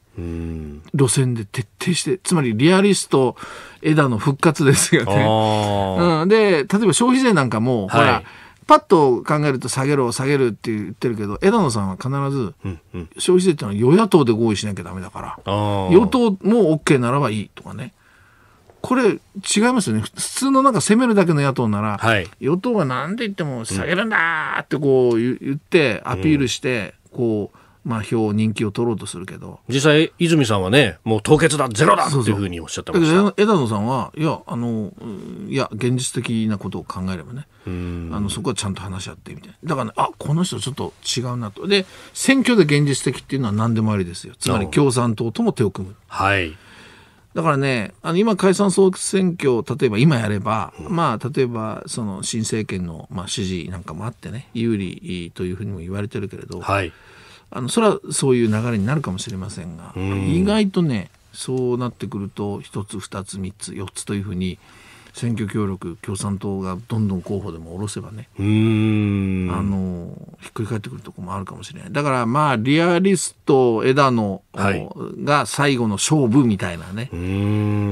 [SPEAKER 3] 路線で徹底して、つまりリアリスト枝の復活ですよね。うん、で、例えば消費税なんかも、はい、ほら、パッと考えると下げろ、下げるって言ってるけど、枝野さんは必ず、消費税ってのは与野党で合意しなきゃだめだから、与党も OK ならばいいとかね。これ違いますよね普通のなんか攻めるだけの野党なら、はい、与党がなんで言っても下げるんだってこう言ってアピールして、こう。まあ、票人気を取ろうとするけど実際、泉さんはね
[SPEAKER 1] もう凍結だ、ゼロだっていうふうにおっしゃってまし
[SPEAKER 3] た枝野さんはいやあのいや現実的なことを考えればねあのそこはちゃんと話し合ってみたいなだから、ね、あこの人ちょっと違うなとで選挙で現実的っていうのは何でもありですよつまり共産党とも手を組む。はいだからね、あの今、解散・総選挙、例えば今やれば、うん、まあ、例えばその新政権の、まあ、支持なんかもあってね、有利というふうにも言われてるけれど、はい、あのそれはそういう流れになるかもしれませんが、うん、意外とね、そうなってくると、1つ、2つ、3つ、4つというふうに、選挙協力共産党がどんどん候補でも下ろせばねあのひっくり返ってくるとこもあるかもしれないだからまあリアリスト枝野、はい、が最後の勝負みたいなね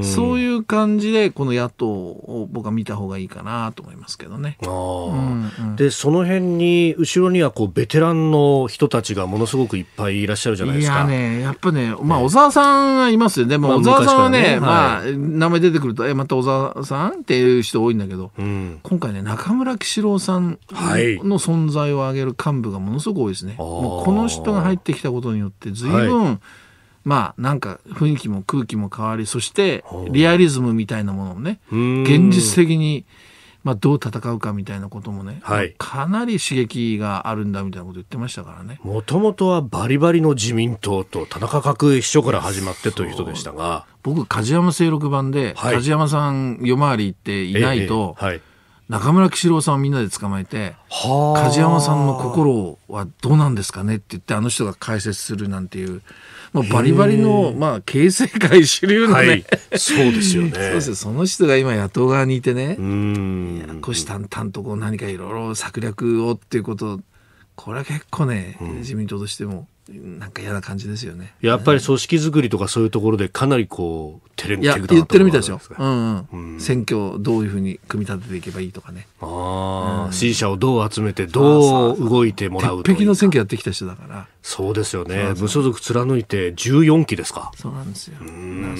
[SPEAKER 3] うそういう感じでこの野党を僕は見た方がいいかなと思いますけどね。あうん
[SPEAKER 1] うん、でその辺に後ろにはこうベテランの人たちがものすごくいっ
[SPEAKER 3] ぱいいらっしゃるじゃないですか。いやねやっぱね、まあ、小
[SPEAKER 1] 沢さんは
[SPEAKER 3] いますよね。でも小沢さんはね、ねはい、まあ、名前出てくるとえまた小沢さんんていう人多いんだけど、うん、今回ね中村喜四郎さんの存在を挙げる幹部がものすごく多いですね。はい、もうこの人が入ってきたことによって随分、はい、まあなんか雰囲気も空気も変わりそしてリアリズムみたいなものをね現実的に。まあ、どう戦うかみたいなこともね、はい、かなり刺激があるんだみたいなこと言ってましたからね
[SPEAKER 1] もともとはバリバリの自民党と田中角栄秘書から始まってという
[SPEAKER 3] 人でしたが僕梶山清六番で、はい、梶山さん夜回り行っていないと、ええ、はい中村喜四郎さんをみんなで捕まえて、梶山さんの心はどうなんですかねって言って、あの人が解説するなんていう、まあ、バリバリの、まあ、形成界主流のね、はい、そうですよね そうその人が今野党側にいてね虎視眈々とこう何かいろいろ策略をっていうことこれは結構ね、自民党としてもなんか嫌な感じですよね。
[SPEAKER 1] やっぱり組織作りとかそういうところでかなりこう、テレビ手言ってる
[SPEAKER 3] みたいですよ。うん、うん、選挙をどういうふうに組み立てていけばいいとかね。
[SPEAKER 1] ああ、支持者をどう集めて、どう動いてもらうという。
[SPEAKER 3] の選挙やってきた人だから。そうですよね。無所属貫いて14期ですか。そうなんですよ。そ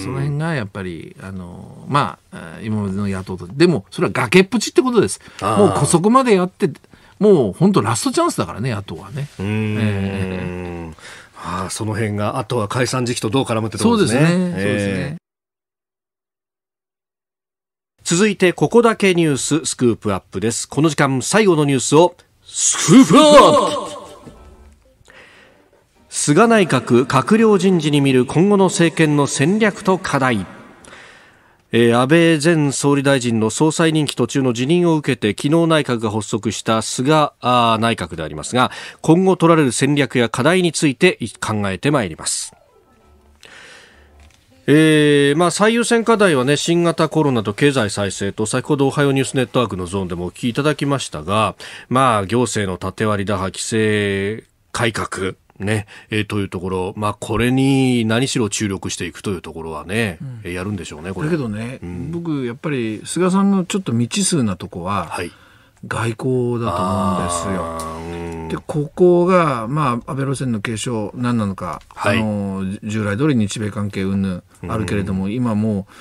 [SPEAKER 3] の辺がやっぱり、あの、まあ、今までの野党と、でも、それは崖っぷちってことです。もうこそこまでやって、もう本当ラストチャンスだからね野党はね。
[SPEAKER 1] うん、えー、あその辺があとは解散時期とどう絡むってところですね。そうですね。続いてここだけニューススクープアップですこの時間最後のニュースをスクープアップ菅内閣閣僚人事に見る今後の政権の戦略と課題えー、安倍前総理大臣の総裁任期途中の辞任を受けて昨日内閣が発足した菅あ内閣でありますが今後取られる戦略や課題について考えてまいります。えーまあ、最優先課題は、ね、新型コロナと経済再生と先ほどおはようニュースネットワークのゾーンでもお聞きいただきましたが、まあ、行政の縦割り打破規制改革ね、えー、というところ、まあ、これに何しろ注力していくというところはね、うん、やるんでしょうね、これ。だけど
[SPEAKER 3] ね、うん、僕、やっぱり菅さんのちょっと未知数なとこは、はい、外交だと思うんですよ。うん、でここが、まあ、安倍路線の継承何なのか、はい、あの従来通り日米関係云々あるけれども、今もう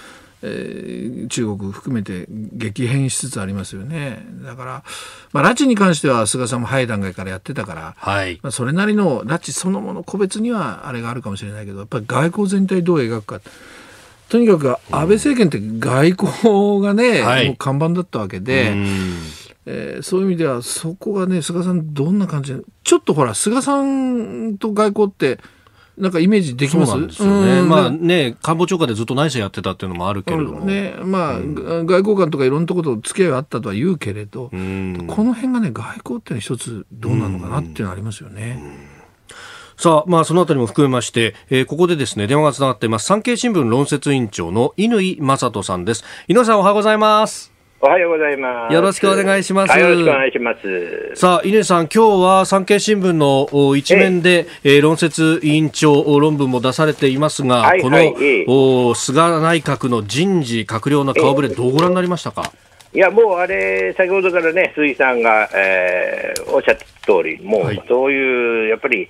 [SPEAKER 3] え中国含めて激変しつつありますよね。だから、まあ、拉致に関しては菅さんも早い段階からやってたから、はい、まあそれなりの拉致そのもの個別にはあれがあるかもしれないけど、やっぱり外交全体どう描くか。とにかく安倍政権って外交がね、うんもう看板だったわけで、えー、そういう意味ではそこがね菅さんどんな感じちょっとほら菅さんと外交ってなんかイメージできますそうですよね。まあね、
[SPEAKER 1] 官房長官でずっと内政やってたっていうのもあるけれど
[SPEAKER 3] も。ね、まあ、うん、外交官とかいろんなとこと付き合いがあったとは言うけれど、この辺がね、外交っていうのは一つどうなのかなっていうのはありますよね。
[SPEAKER 1] さあ、まあ、そのあたりも含めまして、えー、ここでですね、電話がつながっています。産経新聞論説委員長の乾正人さんです。井上さん、おはようございます。おはようござ
[SPEAKER 6] います。よろしくお願いします。はい、よろしくお願いします。
[SPEAKER 1] さあ、稲さん、今日は産経新聞の一面で、ええ論説委員長論文も出されていますが、はい、この、はい、お菅内閣の人事、閣僚の顔ぶれ、どうご覧になりましたか
[SPEAKER 6] いや、もうあれ、先ほどからね、鈴木さんが、えー、おっしゃった通り、もうそういう、やっぱり、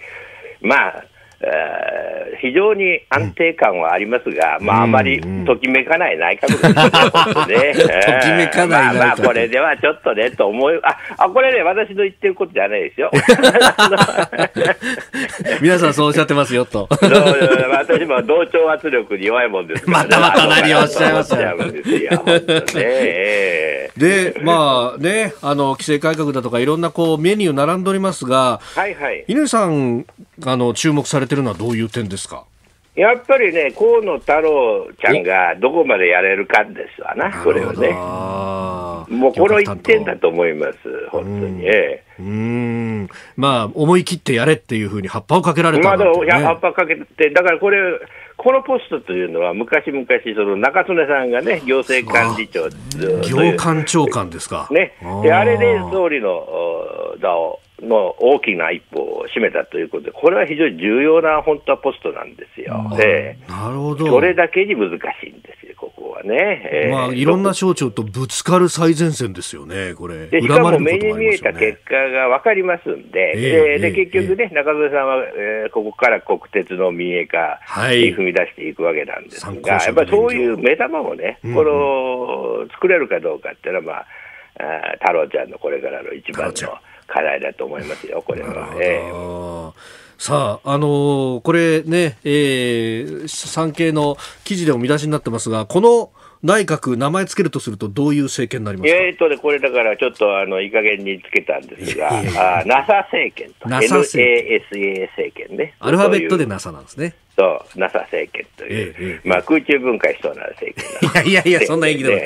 [SPEAKER 6] まあ、えー、非常に安定感はありますが、うん、まあ、あまりときめかない内閣ですね。ときめかない内閣、まあ、まあこれではちょっとね、と思い、あ、あこれね、私の言ってることじゃないですよ。
[SPEAKER 1] 皆さんそうおっしゃってますよ、と。私
[SPEAKER 6] も同調圧力に
[SPEAKER 1] 弱いもんですね、またまた何をおっしゃいますよ。で、まあね、あの、規制改革だとか、いろんなこう、メニュー並んでおりますが、はいはい。犬さん、あの、注目されててるのはどういう点ですか
[SPEAKER 6] やっぱりね、河野太郎ちゃんがどこまでやれるかですわな、これはね。もうこの一点だと思います、本当に。
[SPEAKER 1] うんまあ、思い切ってやれっていうふうに葉っぱをかけられたら、ね、まあ、葉
[SPEAKER 6] っぱかけて、だからこれ、このポストというのは、昔々、その中曽根さんがね、行政幹事長行官
[SPEAKER 1] 長官ですか。
[SPEAKER 6] ね、であれで総理の座の大きな一歩を占めたということで、これは非常に重要な本当はポストなんで
[SPEAKER 5] すよ。なるほど。そ
[SPEAKER 6] れだけに難しいんですよ、
[SPEAKER 1] ここね、まあ、いろんな省庁とぶつかる最前線ですよね、これ、でしかも目に見えた
[SPEAKER 6] 結果が分かりますんで、えー、でで結局ね、中添さんは、えー、ここから国鉄の民営化に踏み出していくわけなんですが、はい、やっぱりそういう目玉をね、この、作れるかどうかっていうのは、まあ、あ太郎ちゃんのこれからの一番の課題だと思いますよ、これは。え
[SPEAKER 1] さあ、あのー、これね、えー、産経の記事でも見出しになってますが、この内閣、名前つけるとすると、どういう政権になりますかえっ
[SPEAKER 6] とね、これだから、ちょっとあのいい加減につけたんですが、あ NASA 政権と、政権、NASA 政権ね、アルファベットで
[SPEAKER 1] NASA なんですね。
[SPEAKER 6] と NASA 政権という、ええ、まあ、空中分解しそうな政
[SPEAKER 1] 権 いやいやいや、そんな意義では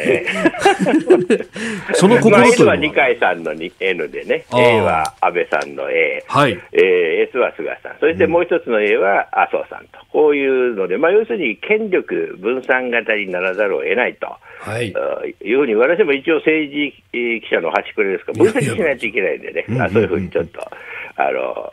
[SPEAKER 1] その心というのは、まあ、S は二
[SPEAKER 6] 階さんの N でね、A は安倍さんの A、はい、えー、S は菅さん、そしてもう一つの A は麻生さんと、こういうので、まあ、要するに権力分散型にならざるを得ないと、はい、いうふうに、私も一応政治記者の端くれですから、分析しないといけないんでね、そういうふうにちょっと。あの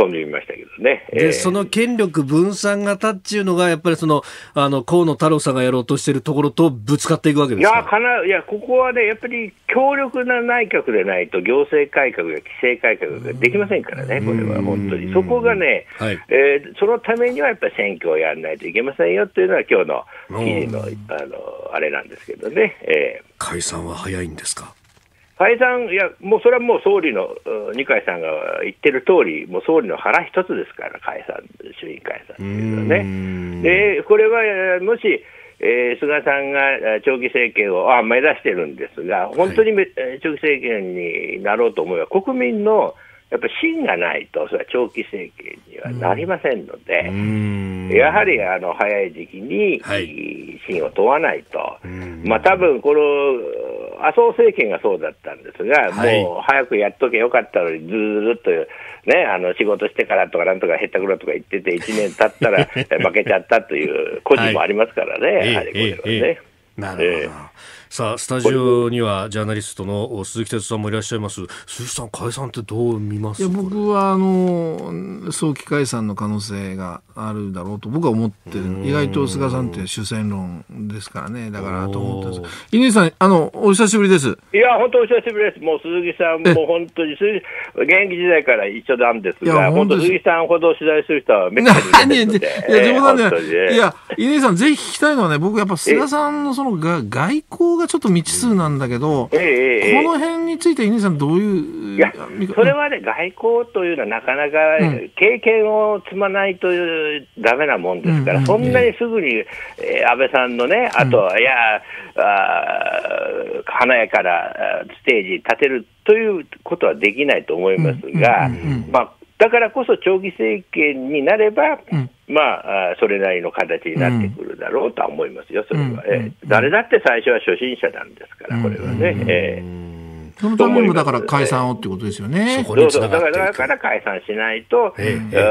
[SPEAKER 6] 遊んでみましたけどね。
[SPEAKER 1] で、えー、その権力分散型っていうのが、やっぱりそのあの河野太郎さんがやろうとしているところとぶつかっていくわけですかい
[SPEAKER 6] やかないや、ここはね、やっぱり強力な内閣でないと、行政改革や規制改革ができませんからね、これは本当に。そこがね、はい、えー、そのためにはやっぱり選挙をやらないといけませんよっていうのは、今日の記事のあのあれなんですけどね。えー、
[SPEAKER 1] 解散は早いんですか
[SPEAKER 6] 解散、いや、もうそれはもう総理の、二階さんが言ってる通り、もう総理の腹一つですから、解散、衆院解散っていうのはね。で、これはもし、えー、菅さんが長期政権をあ目指してるんですが、本当にはい、長期政権になろうと思えば、国民のやっぱり芯がないと、それは長期政権にはなりませんので、やはりあの早い時期に、信芯を問わないと、まあ多分この麻生政権がそうだったんですが、はい、もう早くやっとけよかったのに、ずーっと、ね、あの仕事してからとか、なんとかへったくろとか言ってて、1年経ったら 負けちゃったという個人もありますからね、はい、やはり
[SPEAKER 1] これはね。えーえーえー、なるほど、さあスタジオにはジャーナリストの鈴木哲さんもいらっしゃいます
[SPEAKER 3] 鈴木さん解散ってどう見ますいや僕はあの早期解散の可能性があるだろうと僕は思ってる意外と菅さんって主戦論ですからねだからと思ってます井さんあのお久しぶりですい
[SPEAKER 6] や本当お久しぶりですもう鈴木さんも本当に鈴現役時代から一緒なんですが本当鈴木さんほど取材する人はめっちゃ
[SPEAKER 3] いないのでいや冗談いや、や乾さんぜひ聞きたいのはね僕やっぱ菅さんのそのが外交ががちょっと未知数なんだけど、えーえー、この辺について、犬さん、どういういや、それはね、外交というのはなかなか
[SPEAKER 6] 経験を積まないとだめなもんですから、うん、そんなにすぐに、えー、安倍さんのね、あとは、いやあ、華やかなステージ立てるということはできないと思いますが、まあ、だからこそ長期政権になれば、うん、まあ、それなりの形になってくるだろうとは思いますよ、それは、えー、誰だって最初は初心者なんで
[SPEAKER 3] すから、これは
[SPEAKER 6] ね。えーそのためにもだから解
[SPEAKER 3] 散をってことですよね。そうそうだ
[SPEAKER 6] から解散しないと、や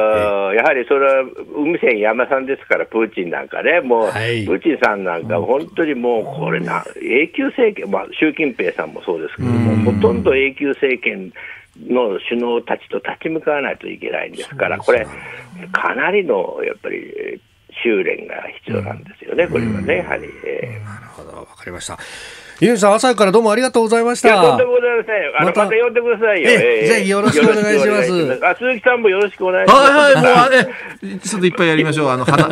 [SPEAKER 6] はりそれは海線山さんですから、プーチンなんかね、もう、はい、プーチンさんなんか、本当にもうこれな、永久政権、まあ、習近平さんもそうですけども、ほとんど永久政権の首脳たちと立ち向かわないといけないんですから、これ、かなりのやっぱり修練が必要なんですよね、うん、これはね、やはり。なるほど、わかりました。
[SPEAKER 1] ユンさん、朝からどうもありがとうございました。とんでもございません。
[SPEAKER 3] あの、また、呼んでくださいよ。ええ、ぜひよろしくお願いします。
[SPEAKER 6] あ、鈴木さんもよろしくお願いします。はいはい、もう、
[SPEAKER 3] え、ちょっといっぱいやりましょう。あの、離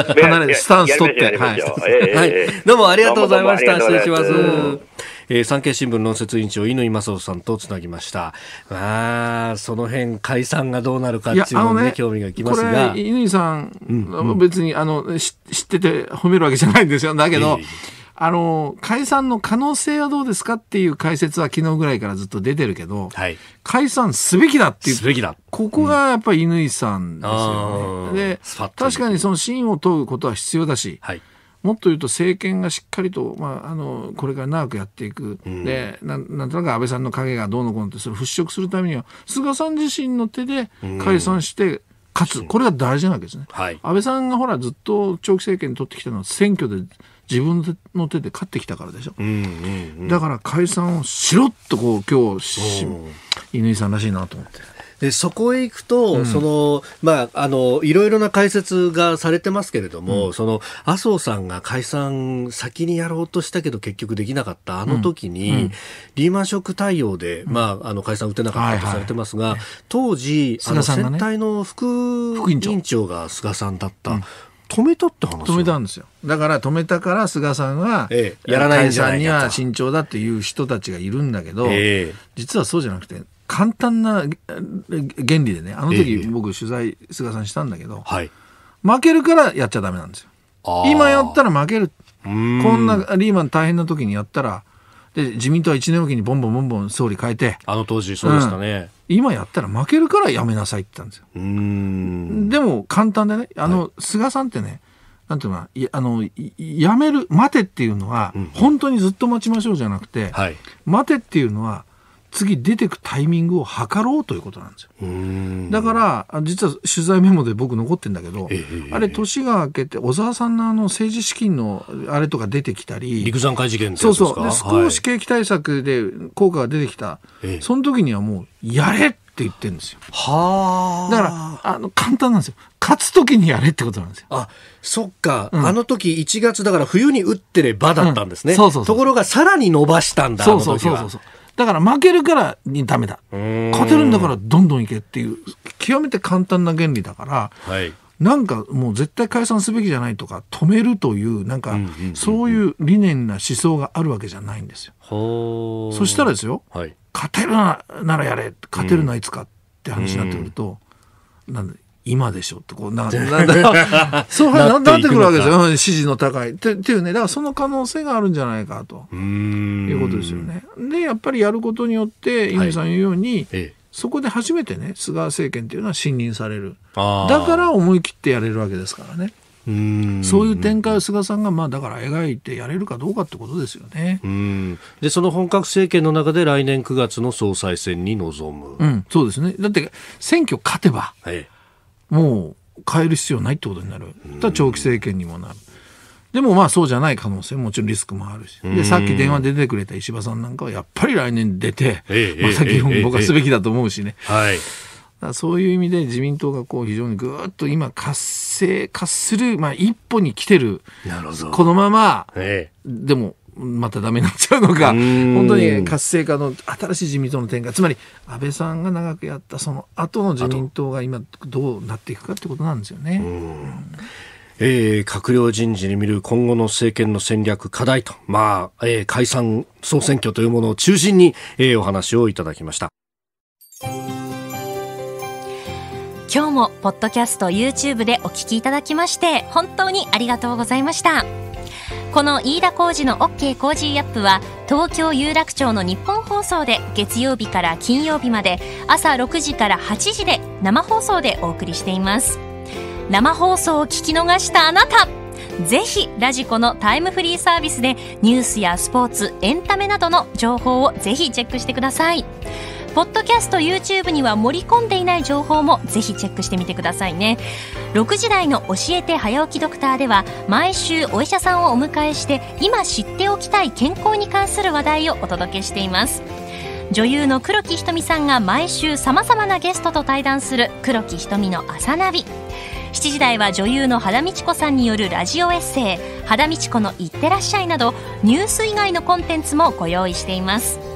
[SPEAKER 3] れ、スタンス取って。はい。はい、
[SPEAKER 1] どうもありがとうございました。失礼します。えー、産経新聞論説委員長乾正夫さんとつなぎましたまあその辺解散がどうなるかっていうのね、ね、興味がきますが
[SPEAKER 3] 乾さん、うんうん、別にあの知ってて褒めるわけじゃないんですよだけど、えーあの解散の可能性はどうですかっていう解説は昨日ぐらいからずっと出てるけど、はい、解散すべきだっていうすべきだここがやっぱり乾さんですよね。うん、で確かにその芯を問うことは必要だし、はい、もっと言うと政権がしっかりと、まあ、あのこれから長くやっていく、うん、でななんとなく安倍さんの影がどうのこうのってそれ払拭するためには菅さん自身の手で解散して、勝つ、これが大事なわけですね、はい、安倍さんがほらずっと長期政権取ってきたのは選挙で自分の手で勝ってきたからでしょ、うんうんうん、だから解散をしろっとこう今日乾さんらしいなと思って。でそこへ行くと、うん、そ
[SPEAKER 1] のまああのいろいろな解説がされてますけれども、うん、その麻生さんが解散先にやろうとしたけど結局できなかったあの時に、うん、リーマンショック対応で、まああの解散打てなかったとされてますが、はいはい、当時、あの選対の
[SPEAKER 3] 副委員長が菅さんだった。止めたって話止めたんですよだから止めたから菅さんは、ええ、やらないんじゃないかには慎重だっていう人たちがいるんだけど、ええ、実はそうじゃなくて簡単な原理でねあの時僕取材菅さんしたんだけど、はい、負けるからやっちゃダメなんですよ今やったら負けるこんなリーマン大変な時にやったらで自民党は1年おきにボンボンボンボン総理変えてあの当時そうでしたね、うん、今やったら負けるからやめなさいって言ったんですよでも簡単でねあの、はい、菅さんってねなんていうかあのやめる待てっていうのは、うん、本当にずっと待ちましょうじゃなくて、はい、待てっていうのは次出てくタイミングを図ろうということなんですよ。だから、実は取材メモで僕残ってんだけど、あれ年が明けて、小沢さんのあの政治資金のあれとか出てきたり。陸山会事件そうそう。少し景気対策で効果が出てきた。はい、その時にはもう、やれって言ってるんですよ。はあ。だから、あの、簡単なんですよ。勝つ時にやれってことなんですよ。あ、そっか。うん、あの時1月だから冬
[SPEAKER 1] に打ってればだったんですね。うん、そうそうと
[SPEAKER 3] ころがさらに伸ばしたんだ、そうそうそうそう。だから負けるからにダメだ勝てるんだからどんどんいけっていう極めて簡単な原理だから、はい、なんかもう絶対解散すべきじゃないとか止めるというなんかそういう理念な思想があるわけじゃないんですよ。そしたらですよ、はい、勝てるならやれ勝てるのはいつかって話になってくると、んなんで今でしょってこうなん なんだ そうななってくるわけですよ支持の高いってっていうねだからその可能性があるんじゃないかということですよね。でやっぱりやることによって井上さん言うように、はいええ、そこで初めてね菅政権っていうのは信任されるだから思い切ってやれるわけですからね。うそういう展開を菅さんがまあだから描いてやれるかどうかってことですよねでその本格政権の中で来
[SPEAKER 1] 年9月の総裁選に臨む、うん、
[SPEAKER 3] そうですねだって選挙勝てば、はいもう変える必要ないってことになるだ長期政権にもなる。でもまあそうじゃない可能性もちろんリスクもあるしでさっき電話出てくれた石破さんなんかはやっぱり来年出て、また議論僕はすべきだと思うしね。はいそういう意味で自民党がこう非常にぐっと今活性化する、まあ、一歩に来てるこのまま、ええ、でもまたダメになっちゃうのか、本当に活性化の新しい自民党の展開、つまり安倍さんが長くやったその後の自民党が今、どうなっていくかってことなんですよね。
[SPEAKER 1] えー、閣僚人事に見る今後の政権の戦略課題と、まあ、えー、解散総選挙というものを中心に、えー、お話をいただきました
[SPEAKER 2] 今日もポッドキャスト YouTube でお聞きいただきまして本当にありがとうございました。この飯田浩二の OK コージーアップは東京有楽町の日本放送で月曜日から金曜日まで朝6時から8時で生放送でお送りしています生放送を聞き逃したあなたぜひラジコのタイムフリーサービスでニュースやスポーツエンタメなどの情報をぜひチェックしてくださいポッドキャスト YouTube には盛り込んでいない情報もぜひチェックしてみてくださいね6時台の「教えて早起きドクター」では毎週お医者さんをお迎えして今知っておきたい健康に関する話題をお届けしています女優の黒木ひとみさんが毎週さまざまなゲストと対談する黒木ひとみの朝ナビ7時台は女優の原道子さんによるラジオエッセイ「原道子のいってらっしゃい」などニュース以外のコンテンツもご用意しています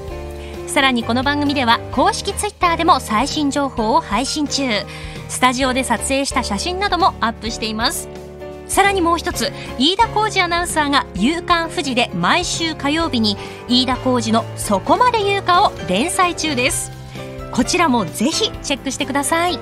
[SPEAKER 2] さらにこの番組では公式ツイッターでも最新情報を配信中スタジオで撮影した写真などもアップしていますさらにもう一つ飯田浩二アナウンサーが「夕刊富士」で毎週火曜日に飯田浩二の「そこまで言うか」を連載中ですこちらもぜひチェックしてください